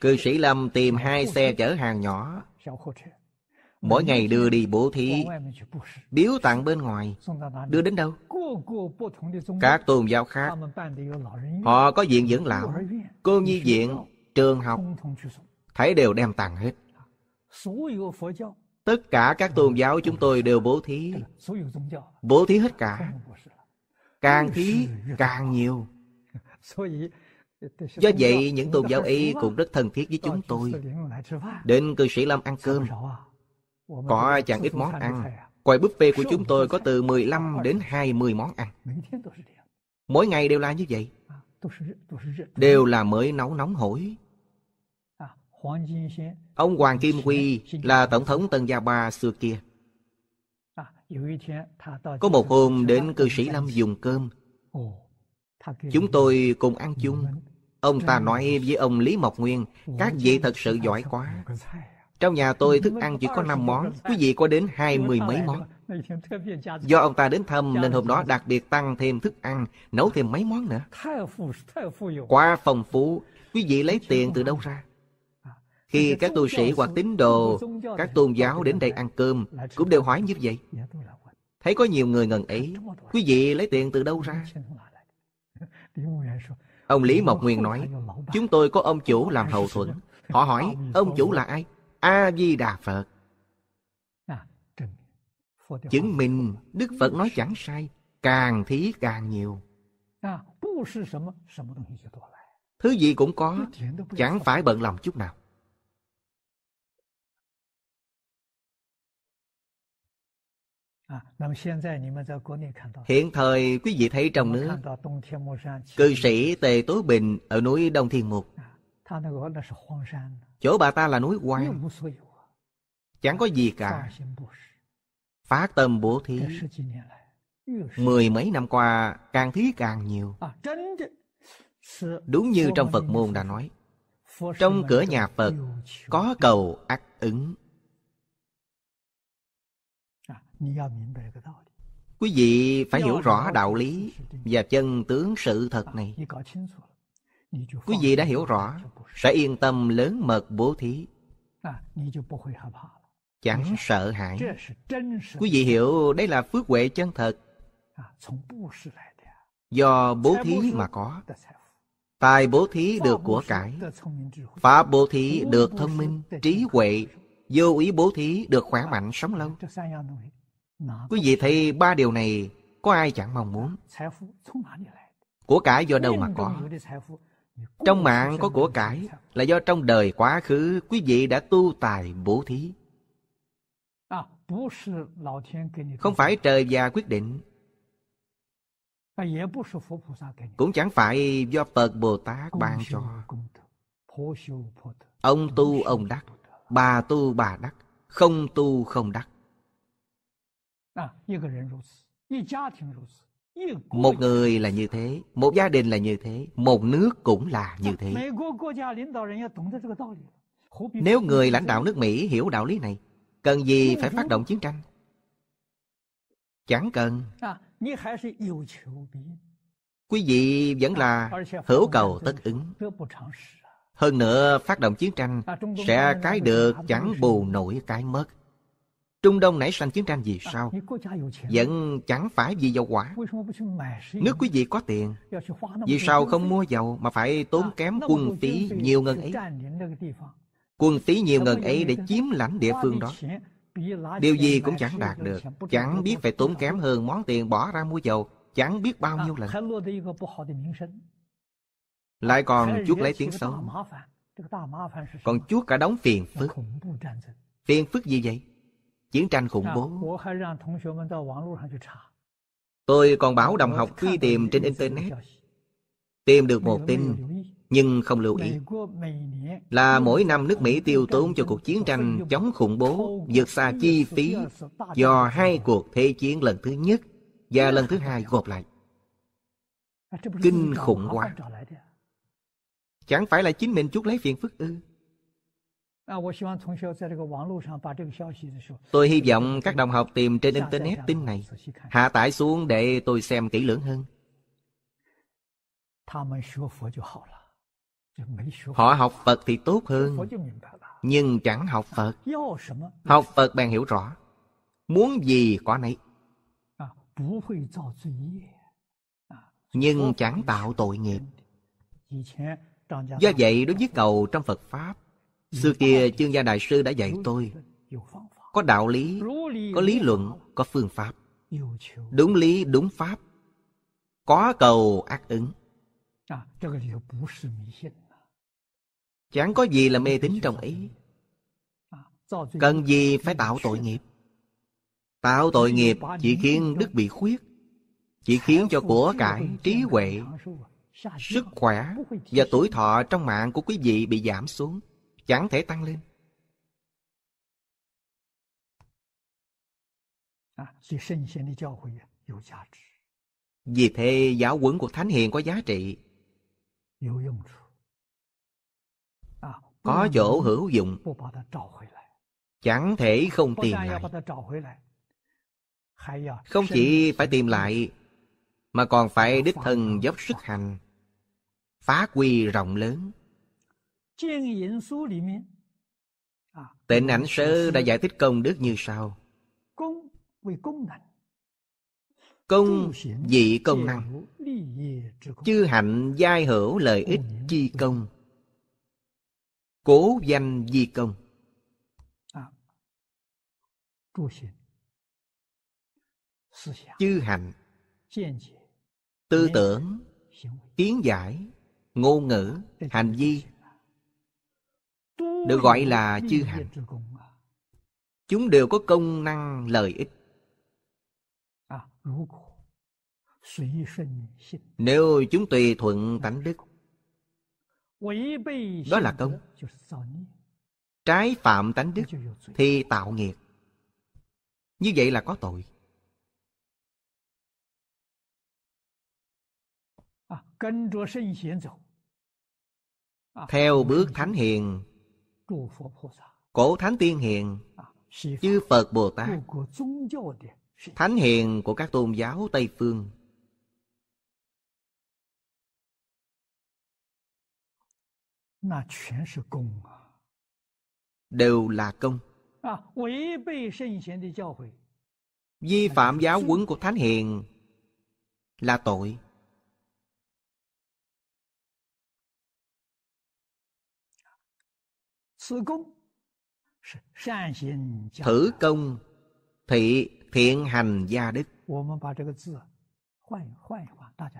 Cư sĩ Lâm tìm hai xe chở hàng nhỏ Mỗi ngày đưa đi bố thí Biếu tặng bên ngoài Đưa đến đâu Các tôn giáo khác Họ có viện dưỡng lão Cô nhi viện, trường học Thấy đều đem tặng hết Tất cả các tôn giáo chúng tôi đều bố thí Bố thí hết cả Càng thí càng nhiều Do vậy những tôn giáo y cũng rất thân thiết với chúng tôi Đến cư sĩ Lâm ăn cơm có chẳng ít món ăn. À? Quầy buffet của chúng tôi có từ 15 đến 20 món ăn. Mỗi ngày đều là như vậy. À, đều là mới nấu nóng hổi. À, ông Hoàng Kim Quy là tổng thống Tân Gia Ba xưa kia. Có một hôm đến cư sĩ Lâm dùng cơm. Chúng tôi cùng ăn chung. Ông ta nói với ông Lý Mộc Nguyên, các vị thật sự giỏi quá. Trong nhà tôi ừ, thức ăn chỉ có 5 món, quý vị có đến hai mươi mấy món. Do ông ta đến thăm nên hôm đó đặc biệt tăng thêm thức ăn, nấu thêm mấy món nữa. Quá phong phú, quý vị lấy tiền từ đâu ra? À, Khi các tu sĩ hoặc tín đồ, các tôn giáo đến đây ăn cơm, cũng đều hỏi như vậy. Thấy có nhiều người ngần ấy, quý vị lấy tiền từ đâu ra? Ông Lý Mộc Nguyên nói, chúng tôi có ông chủ làm hậu thuẫn. Họ hỏi, ông chủ là ai? a di đà phật à, chứng minh đức phật nói chẳng sai càng thí càng nhiều à, thứ gì cũng có chẳng phải bận lòng chút nào Hiện thời quý vị thấy trong nước Cư sĩ Tề Tố Bình ở núi Đông Thiên Mục à，Chỗ bà ta là núi hoang, chẳng có gì cả. Phát tâm bố thí, mười mấy năm qua càng thí càng nhiều. Đúng như trong Phật môn đã nói, trong cửa nhà Phật có cầu ác ứng. Quý vị phải hiểu rõ đạo lý và chân tướng sự thật này quý vị đã hiểu rõ sẽ yên tâm lớn mật bố thí chẳng sợ hãi quý vị hiểu đây là phước huệ chân thật do bố thí mà có tài bố thí được của cải pháp bố thí được thông minh trí huệ vô ý bố thí được khỏe mạnh sống lâu quý vị thấy ba điều này có ai chẳng mong muốn của cải do đâu mà có trong mạng có của cải là do trong đời quá khứ quý vị đã tu tài à, bố thí không phải trời già quyết định à, cũng chẳng phải do phật bồ tát ban cho ông tu ông đắc bà tu bà đắc không tu không đắc à, một người là như thế một gia đình là như thế một nước cũng là như thế nếu người lãnh đạo nước mỹ hiểu đạo lý này cần gì phải phát động chiến tranh chẳng cần quý vị vẫn là hữu cầu tất ứng hơn nữa phát động chiến tranh sẽ cái được chẳng bù nổi cái mất Trung Đông nảy sanh chiến tranh vì à, sao? Vẫn chẳng phải vì dầu quả. Nước quý vị có tiền, vì sao không mua dầu mà phải tốn à, kém quân phí nhiều ngân ấy? Quân phí nhiều ngân ấy để chiếm lãnh địa phương đó. Điều gì cũng chẳng đạt được, chẳng biết phải tốn kém hơn món tiền bỏ ra mua dầu, chẳng biết bao à, nhiêu lần. Lại còn chuốt lấy tiếng xấu. Còn chuốt cả đống phiền phức. Phiền phức gì vậy? chiến tranh khủng bố tôi còn bảo đồng học truy tìm trên internet tìm được một tin nhưng không lưu ý là mỗi năm nước mỹ tiêu tốn cho cuộc chiến tranh chống khủng bố vượt xa chi phí do hai cuộc thế chiến lần thứ nhất và lần thứ hai gộp lại à, kinh khủng quá chẳng phải là chính mình chút lấy phiền phức ư Tôi hy vọng các đồng học tìm trên Internet tin này, hạ tải xuống để tôi xem kỹ lưỡng hơn. Họ học Phật thì tốt hơn, nhưng chẳng học Phật. Học Phật bạn hiểu rõ, muốn gì có nấy. Nhưng chẳng tạo tội nghiệp. Do vậy, đối với cầu trong Phật Pháp, Xưa kia chương gia đại sư đã dạy tôi Có đạo lý, có lý luận, có phương pháp Đúng lý, đúng pháp Có cầu ác ứng Chẳng có gì là mê tín trong ấy Cần gì phải tạo tội nghiệp Tạo tội nghiệp chỉ khiến đức bị khuyết Chỉ khiến cho của cải, trí huệ Sức khỏe Và tuổi thọ trong mạng của quý vị bị giảm xuống chẳng thể tăng lên. Vì thế giáo huấn của Thánh Hiền có giá trị. Có chỗ hữu dụng. Chẳng thể không tìm lại. Không chỉ phải tìm lại, mà còn phải đích thân dốc sức hành, phá quy rộng lớn. Tịnh ảnh sơ đã giải thích công đức như sau Công dị công năng Chư hạnh giai hữu lợi ích chi công Cố danh di công à. Chư hạnh Tư tưởng Kiến giải Ngôn ngữ Hành vi được gọi là chư hạnh. chúng đều có công năng lợi ích nếu chúng tùy thuận tánh đức đó là công trái phạm tánh đức thì tạo nghiệp như vậy là có tội theo bước thánh hiền cổ thánh tiên hiền chư phật bồ tát thánh hiền của các tôn giáo tây phương đều là công vi phạm giáo huấn của thánh hiền là tội thử công thị thiện hành gia đức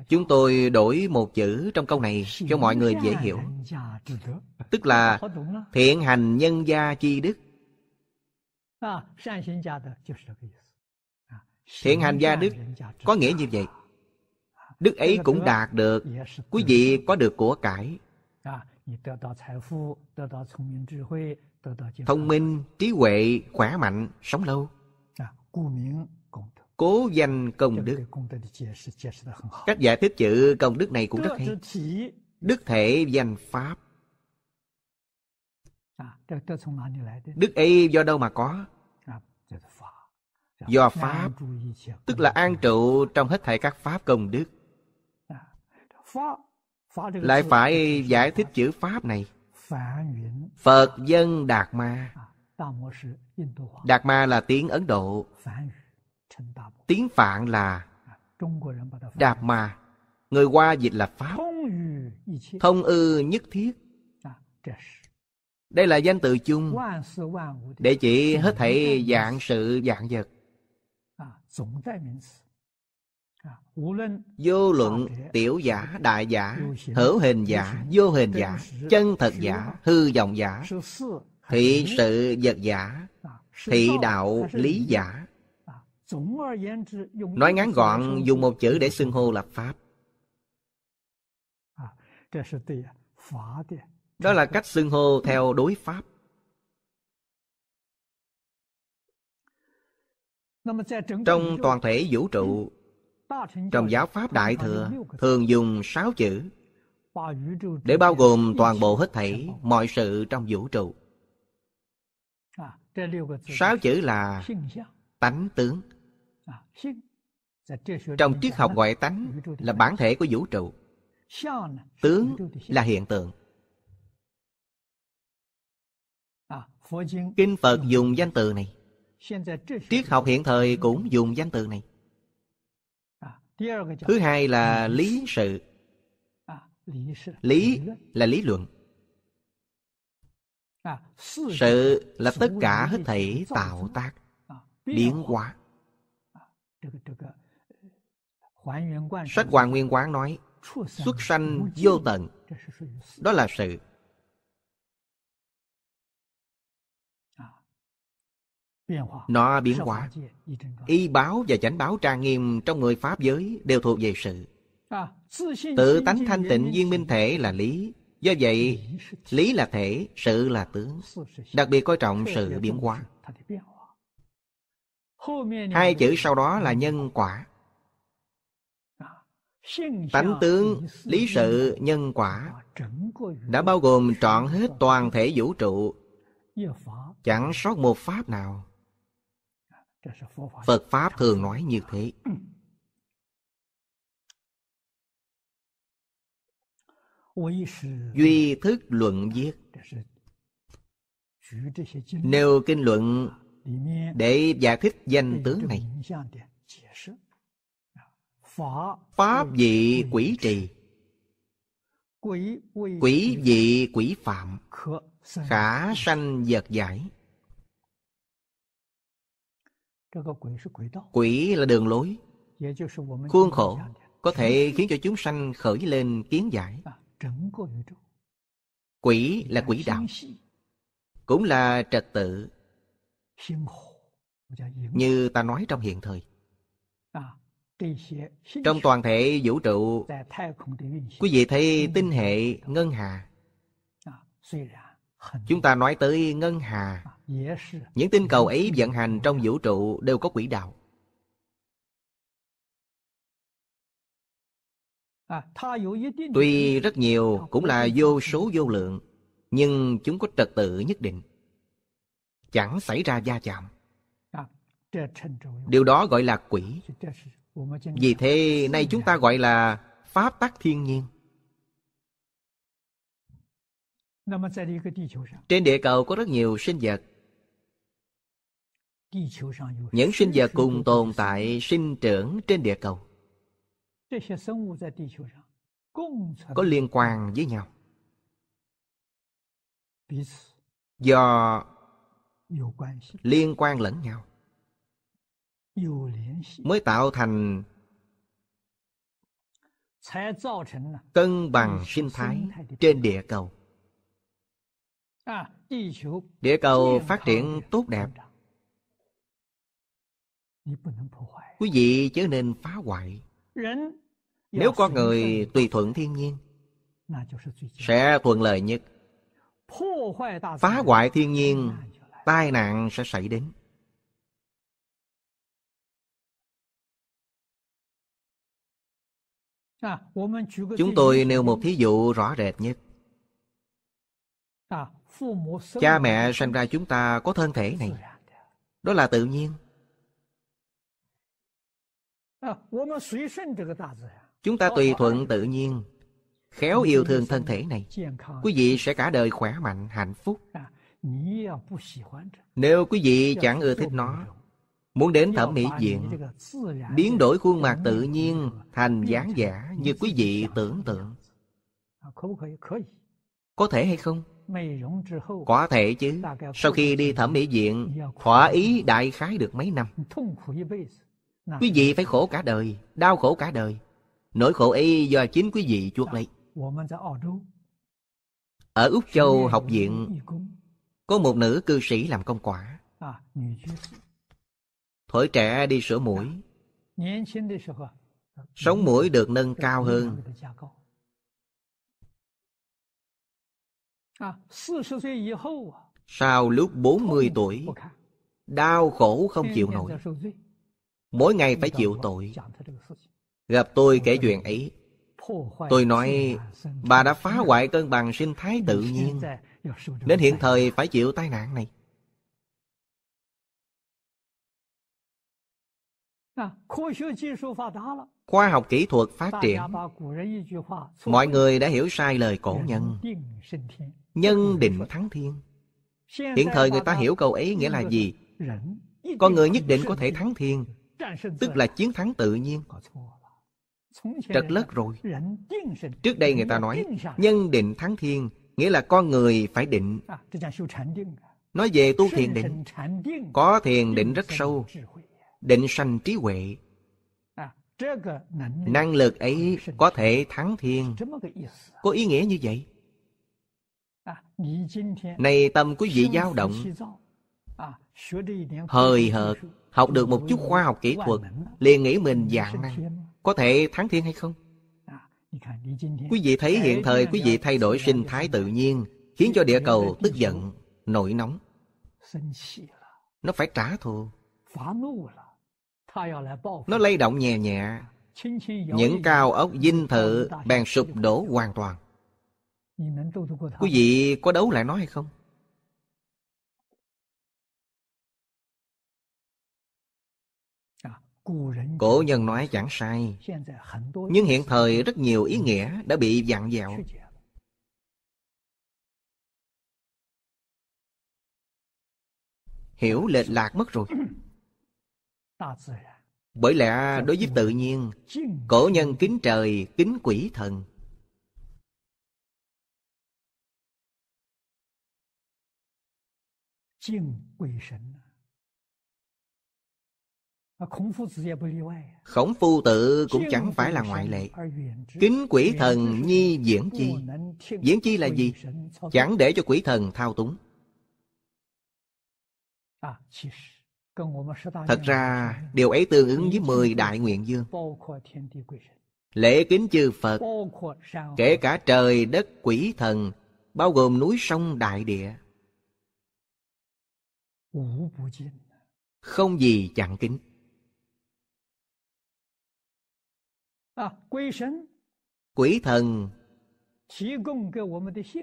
chúng tôi đổi một chữ trong câu này cho mọi người dễ hiểu tức là thiện hành nhân gia chi đức à, à, thiện hành gia đức có nghĩa như vậy đức ấy cũng đạt được quý vị có được của cải à, thông minh trí huệ khỏe mạnh sống lâu cố danh công đức cách giải thích chữ công đức này cũng rất hay đức thể danh pháp đức ấy do đâu mà có do pháp tức là an trụ trong hết thảy các pháp công đức lại phải giải thích chữ pháp này phật dân đạt ma à, đạt ma là tiếng ấn độ tiếng phạn là à, đạt ma người hoa dịch là pháp thông ư nhất thiết à, đây là danh từ chung để chỉ hết thảy dạng sự dạng vật À, vô luận tiểu giả, đại giả, hữu hình giả, vô hình giả, chân thật giả, hư vọng giả, thị sự vật giả, à, thị đạo lý giả. À, nói ngắn gọn dùng một chữ để xưng hô là Pháp. Đó là cách xưng hô theo đối Pháp. Trong toàn thể vũ trụ trong giáo Pháp Đại Thừa Thường dùng sáu chữ Để bao gồm toàn bộ hết thảy Mọi sự trong vũ trụ Sáu chữ là Tánh tướng Trong triết học ngoại tánh Là bản thể của vũ trụ Tướng là hiện tượng Kinh Phật dùng danh từ này Triết học hiện thời cũng dùng danh từ này thứ hai là lý sự lý là lý luận sự là tất cả hết thảy tạo tác biến hóa sách hoàng nguyên quán nói xuất sanh vô tận đó là sự nó biến hóa y báo và chánh báo trang nghiêm trong người pháp giới đều thuộc về sự tự tánh thanh tịnh viên minh thể là lý do vậy lý là thể sự là tướng đặc biệt coi trọng sự biến hóa hai chữ sau đó là nhân quả tánh tướng lý sự nhân quả đã bao gồm trọn hết toàn thể vũ trụ chẳng sót một pháp nào Phật Pháp thường nói như thế. Duy thức luận viết Nêu kinh luận để giải thích danh tướng này Pháp vị quỷ trì Quỷ vị quỷ phạm Khả sanh vật giải quỷ là đường lối khuôn khổ có thể khiến cho chúng sanh khởi lên kiến giải à, quỷ là quỷ đạo cũng là trật tự như ta nói trong hiện thời à, trong toàn thể vũ trụ quý vị thấy tinh hệ ngân hà à, chúng ta nói tới ngân hà những tinh cầu ấy vận hành trong vũ trụ đều có quỹ đạo. À, Tuy rất nhiều cũng là vô số vô lượng, nhưng chúng có trật tự nhất định. Chẳng xảy ra va chạm. À, Điều đó gọi là quỷ. Vì thế nay chúng ta gọi là pháp tắc thiên nhiên. Trên địa cầu có rất nhiều sinh vật những sinh vật cùng tồn tại sinh trưởng trên địa cầu có liên quan với nhau do liên quan lẫn nhau mới tạo thành cân bằng sinh thái trên địa cầu địa cầu phát triển tốt đẹp Quý vị chớ nên phá hoại Nếu con người tùy thuận thiên nhiên Sẽ thuận lợi nhất Phá hoại thiên nhiên Tai nạn sẽ xảy đến Chúng tôi nêu một thí dụ rõ rệt nhất Cha mẹ sinh ra chúng ta có thân thể này Đó là tự nhiên Chúng ta tùy thuận tự nhiên Khéo yêu thương thân thể này Quý vị sẽ cả đời khỏe mạnh, hạnh phúc à, à, Nếu quý vị chẳng ưa thích nó Muốn đến thẩm mỹ viện Biến đổi khuôn mặt tự nhiên Thành dáng giả như quý vị tưởng tượng à, Có thể hay không? Có thể chứ Sau khi đi thẩm mỹ viện khỏa ý đại khái được mấy năm Quý vị phải khổ cả đời Đau khổ cả đời Nỗi khổ ấy do chính quý vị chuốc lấy dạ, Ở Úc Châu học viện Có một nữ cư sĩ làm công quả à, Thổi trẻ đi sửa mũi dạ. Sống mũi dạ. được nâng cao hơn à, Sau lúc 40 tuổi Đau khổ không chịu nổi mỗi ngày phải chịu tội gặp tôi kể chuyện ấy tôi nói bà đã phá hoại cân bằng sinh thái tự nhiên đến hiện thời phải chịu tai nạn này khoa học kỹ thuật phát triển mọi người đã hiểu sai lời cổ nhân nhân định thắng thiên hiện thời người ta hiểu câu ấy nghĩa là gì con người nhất định có thể thắng thiên tức là chiến thắng tự nhiên trật lất rồi trước đây người ta nói nhân định thắng thiên nghĩa là con người phải định nói về tu thiền định có thiền định rất sâu định sanh trí huệ năng lực ấy có thể thắng thiên có ý nghĩa như vậy này tâm của vị dao động hời hợt học được một chút khoa học kỹ thuật liền nghĩ mình dạng năng có thể thắng thiên hay không quý vị thấy hiện thời quý vị thay đổi sinh thái tự nhiên khiến cho địa cầu tức giận nổi nóng nó phải trả thù nó lay động nhẹ nhẹ những cao ốc dinh thự bèn sụp đổ hoàn toàn quý vị có đấu lại nó hay không Cổ nhân nói chẳng sai Nhưng hiện thời rất nhiều ý nghĩa đã bị dặn dẹo Hiểu lệch lạc mất rồi Bởi lẽ đối với tự nhiên Cổ nhân kính trời, kính quỷ thần Kính quỷ thần Khổng phu à? Tử cũng chẳng phải là ngoại lệ Kính quỷ thần nhi diễn chi Diễn chi là gì? Chẳng để cho quỷ thần thao túng à, Thật ra điều ấy tương ứng với 10 đại nguyện dương Lễ kính chư Phật Kể cả trời đất quỷ thần Bao gồm núi sông đại địa Không gì chẳng kính quỷ thần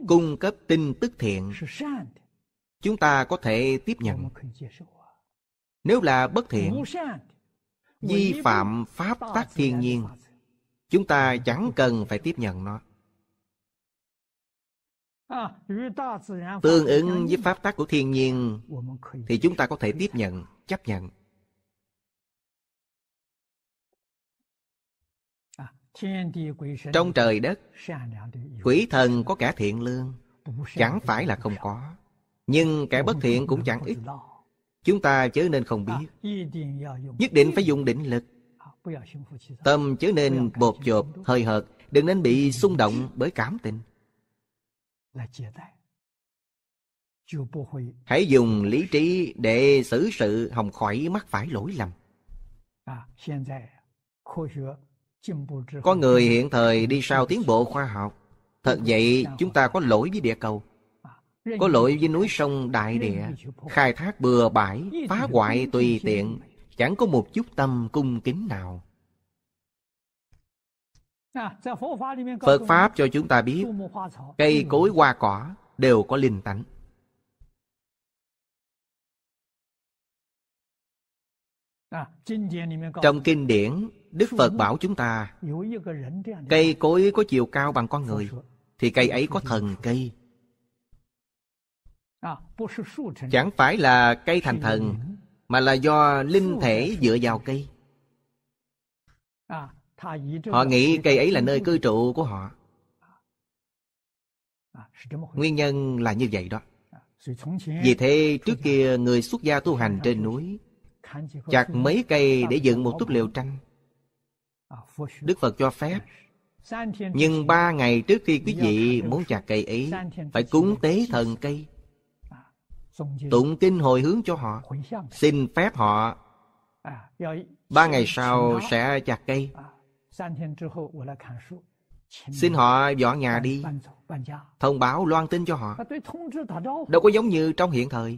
cung cấp tin tức thiện chúng ta có thể tiếp nhận nếu là bất thiện vi phạm pháp tác thiên nhiên chúng ta chẳng cần phải tiếp nhận nó tương ứng với pháp tác của thiên nhiên thì chúng ta có thể tiếp nhận chấp nhận trong trời đất quỷ thần có cả thiện lương chẳng phải là không có nhưng kẻ bất thiện cũng chẳng ít chúng ta chớ nên không biết nhất định phải dùng định lực tâm chớ nên bột chộp hơi hợt đừng nên bị xung động bởi cảm tình hãy dùng lý trí để xử sự hồng khỏi mắc phải lỗi lầm à, có người hiện thời đi sau tiến bộ khoa học Thật vậy chúng ta có lỗi với địa cầu Có lỗi với núi sông đại địa Khai thác bừa bãi Phá hoại tùy tiện Chẳng có một chút tâm cung kính nào à, Phật Pháp cho chúng ta biết Cây cối hoa cỏ đều có linh tánh Trong à, kinh điển đức phật bảo chúng ta cây cối có chiều cao bằng con người thì cây ấy có thần cây à, chẳng phải là cây thành thần mà là do linh thể dựa vào cây à, họ nghĩ cây ấy là nơi cư trụ của họ à, nguyên nhân là như vậy đó vì thế trước kia người xuất gia tu hành trên núi chặt mấy cây để dựng một túp lều tranh đức phật cho phép nhưng ba ngày trước khi quý vị muốn chặt cây ấy phải cúng tế thần cây tụng kinh hồi hướng cho họ xin phép họ ba ngày sau sẽ chặt cây xin họ dọn nhà đi thông báo loan tin cho họ đâu có giống như trong hiện thời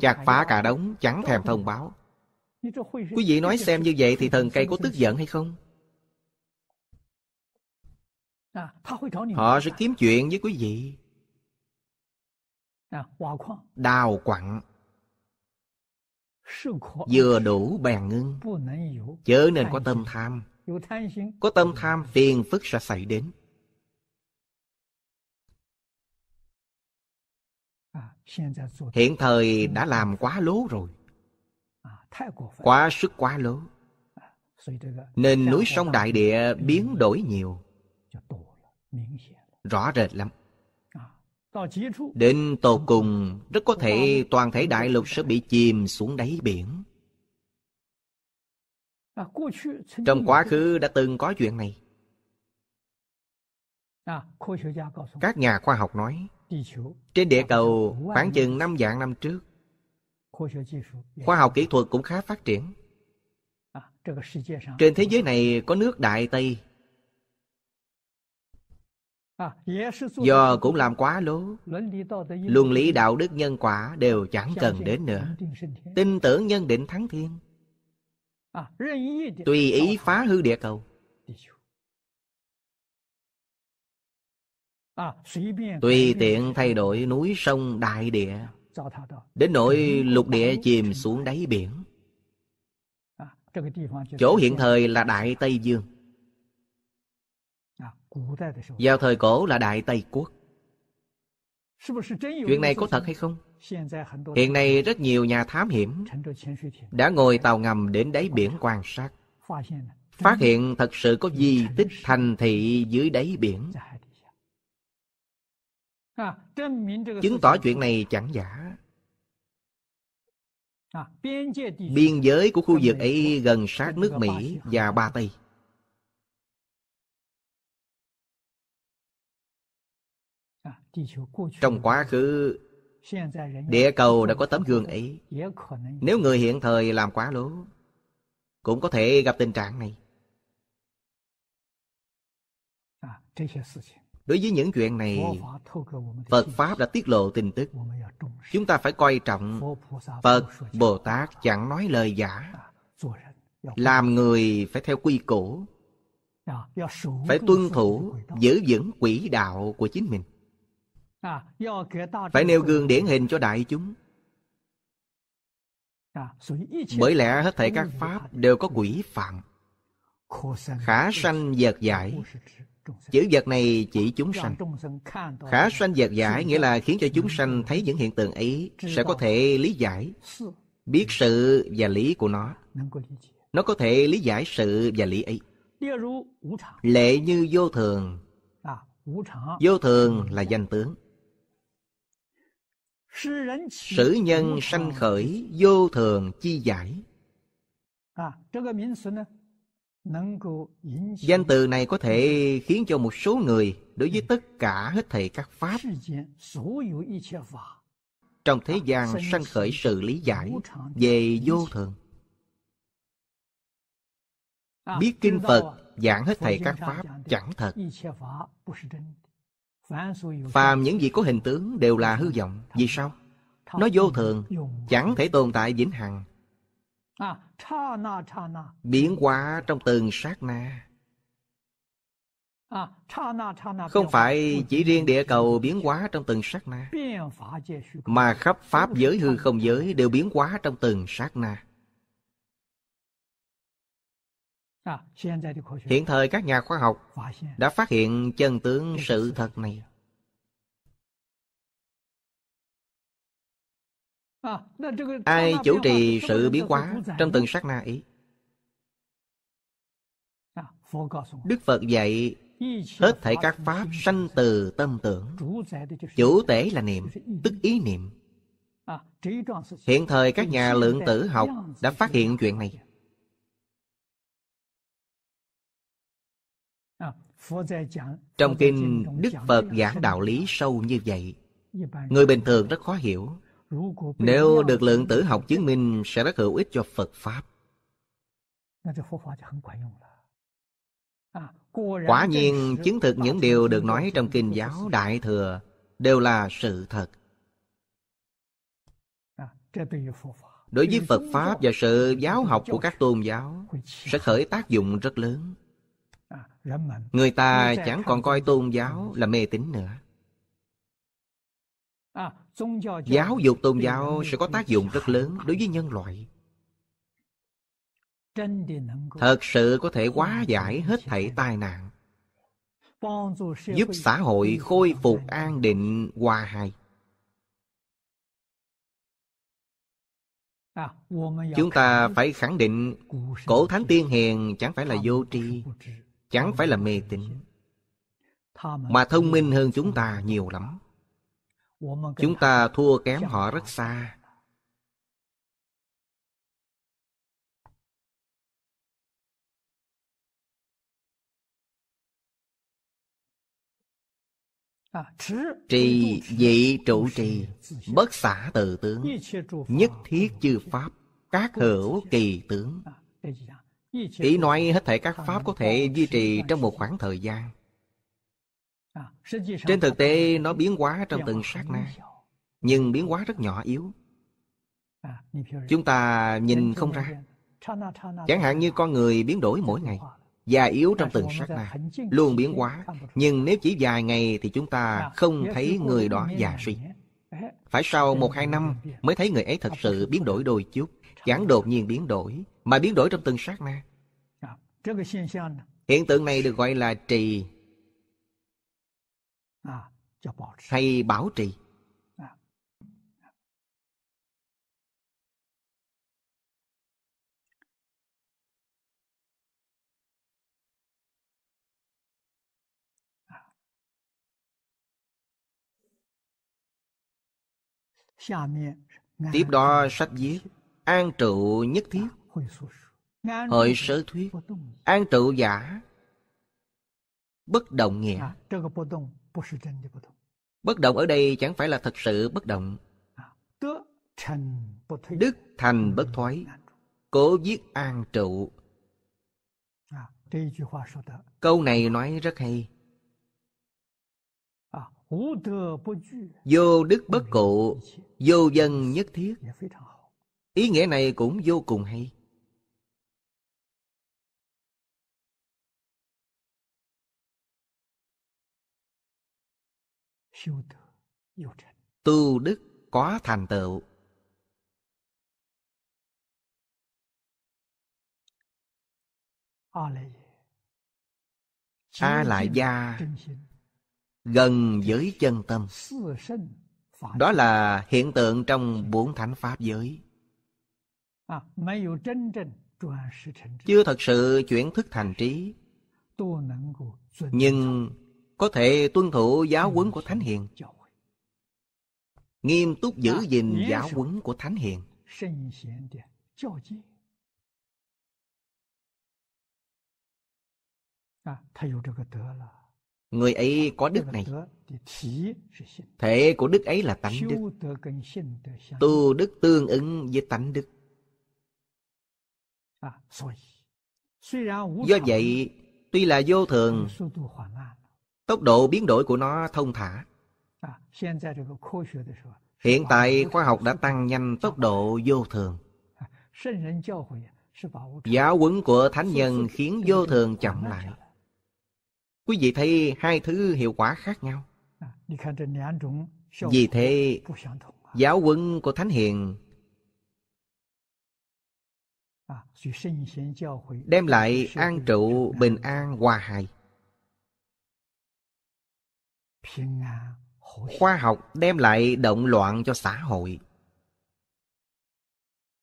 chặt phá cả đống chẳng thèm thông báo Quý vị nói xem như vậy thì thần cây có tức giận hay không? Họ sẽ kiếm chuyện với quý vị Đào quặng Vừa đủ bèn ngưng Chớ nên có tâm tham Có tâm tham phiền phức sẽ xảy đến Hiện thời đã làm quá lố rồi quá sức quá lớn nên núi sông đại địa biến đổi nhiều rõ rệt lắm đến tột cùng rất có thể toàn thể đại lục sẽ bị chìm xuống đáy biển trong quá khứ đã từng có chuyện này các nhà khoa học nói trên địa cầu khoảng chừng năm vạn năm trước khoa học kỹ thuật cũng khá phát triển trên thế giới này có nước đại tây do cũng làm quá lố luân lý đạo đức nhân quả đều chẳng cần đến nữa tin tưởng nhân định thắng thiên tùy ý phá hư địa cầu tùy tiện thay đổi núi sông đại địa Đến nỗi lục địa chìm xuống đáy biển à, Chỗ hiện thời là Đại Tây Dương à, Vào thời cổ là Đại Tây Quốc Chuyện này có thật hay không? Hiện nay rất nhiều nhà thám hiểm đã ngồi tàu ngầm đến đáy biển quan sát. Phát hiện thật sự có di tích thành thị dưới đáy biển chứng tỏ chuyện này chẳng giả biên giới của khu vực ấy gần sát nước mỹ và ba tây trong quá khứ địa cầu đã có tấm gương ấy nếu người hiện thời làm quá lố cũng có thể gặp tình trạng này Đối với những chuyện này, Phật Pháp đã tiết lộ tin tức. Chúng ta phải coi trọng Phật, Bồ Tát chẳng nói lời giả. Làm người phải theo quy củ. Phải tuân thủ, giữ vững quỹ đạo của chính mình. Phải nêu gương điển hình cho đại chúng. Bởi lẽ hết thảy các Pháp đều có quỷ phạm. Khả sanh dật giải Chữ vật này chỉ chúng sanh Khả sanh vật giải nghĩa là khiến cho chúng sanh thấy những hiện tượng ấy Sẽ có thể lý giải Biết sự và lý của nó Nó có thể lý giải sự và lý ấy Lệ như vô thường Vô thường là danh tướng Sử nhân sanh khởi vô thường chi giải Danh từ này có thể khiến cho một số người đối với tất cả hết thầy các pháp trong thế gian sanh khởi sự lý giải về vô thường. Biết kinh Phật giảng hết thầy các pháp chẳng thật. Phàm những gì có hình tướng đều là hư vọng. Vì sao? Nó vô thường, chẳng thể tồn tại vĩnh hằng biến hóa trong từng sát na à, không phải chỉ riêng địa cầu biến hóa trong từng sát na mà khắp pháp giới hư không giới đều biến hóa trong từng sát na à, hiện thời các nhà khoa học đã phát hiện chân tướng sự thật này À, ai chủ trì sự biến hóa trong từng sát na ý à, đức phật dạy hết thể các pháp sanh từ tâm tưởng chủ tể là niệm tức ý niệm à, hiện thời các nhà lượng tử học đã phát hiện chuyện này trong kinh đức phật giảng đạo lý sâu như vậy người bình thường rất khó hiểu nếu được lượng tử học chứng minh sẽ rất hữu ích cho Phật Pháp. À, Quả nhiên chứng thực những điều được nói trong Kinh giáo Đại Thừa đều là sự thật. À, Đối với Phật Pháp và sự giáo học của các tôn giáo sẽ khởi tác dụng rất lớn. À, Người ta chẳng còn coi tôn giáo là mê tín nữa giáo dục tôn giáo sẽ có tác dụng rất lớn đối với nhân loại thật sự có thể hóa giải hết thảy tai nạn giúp xã hội khôi phục an định hòa hài chúng ta phải khẳng định cổ thánh tiên hiền chẳng phải là vô tri chẳng phải là mê tín mà thông minh hơn chúng ta nhiều lắm chúng ta thua kém họ rất xa trì dị trụ trì bất xả từ tướng nhất thiết chư pháp các hữu kỳ tướng chỉ nói hết thể các pháp có thể duy trì trong một khoảng thời gian trên thực tế nó biến hóa trong từng sát na nhưng biến hóa rất nhỏ yếu chúng ta nhìn không ra chẳng hạn như con người biến đổi mỗi ngày già yếu trong từng sát na luôn biến hóa nhưng nếu chỉ vài ngày thì chúng ta không thấy người đó già suy phải sau một hai năm mới thấy người ấy thật sự biến đổi đôi chút chẳng đột nhiên biến đổi mà biến đổi trong từng sát na hiện tượng này được gọi là trì À, hay bảo trì à. Tiếp đó sách viết An trụ nhất à, thiết Hội sở thuyết An trụ giả Bất động nghĩa Bất động ở đây chẳng phải là thật sự bất động. À, đức thành bất thoái, cố giết an trụ. À, Câu này nói rất hay. À, vô đức bất cụ, vô dân nhất thiết. Ý nghĩa này cũng vô cùng hay. tu đức có thành tựu a lại gia gần với chân tâm đó là hiện tượng trong bốn thánh pháp giới à, chưa thật sự chuyển thức thành trí nhưng có thể tuân thủ giáo huấn của Thánh Hiền. Nghiêm túc giữ gìn giáo huấn của Thánh Hiền. Người ấy có đức này. Thể của đức ấy là tánh đức. Tu đức tương ứng với tánh đức. Do vậy, tuy là vô thường, Tốc độ biến đổi của nó thông thả. Hiện tại khoa học đã tăng nhanh tốc độ vô thường. Giáo huấn của Thánh Nhân khiến vô thường chậm lại. Quý vị thấy hai thứ hiệu quả khác nhau. Vì thế, giáo huấn của Thánh Hiền đem lại an trụ bình an hòa hài khoa học đem lại động loạn cho xã hội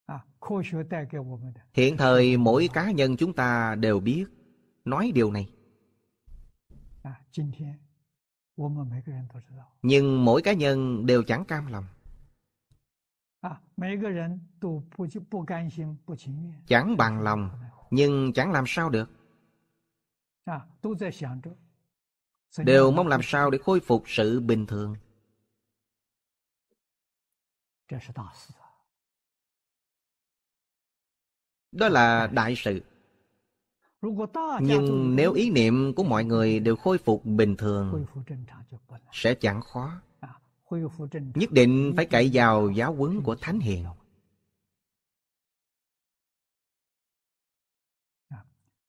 à, hiện thời mỗi cá nhân chúng ta đều biết nói điều này à, nhưng mỗi cá nhân đều chẳng cam lòng à, chẳng bằng lòng nhưng chẳng làm sao được đều mong làm sao để khôi phục sự bình thường đó là đại sự nhưng nếu ý niệm của mọi người đều khôi phục bình thường sẽ chẳng khó à, nhất định phải cậy vào giáo huấn của thánh hiền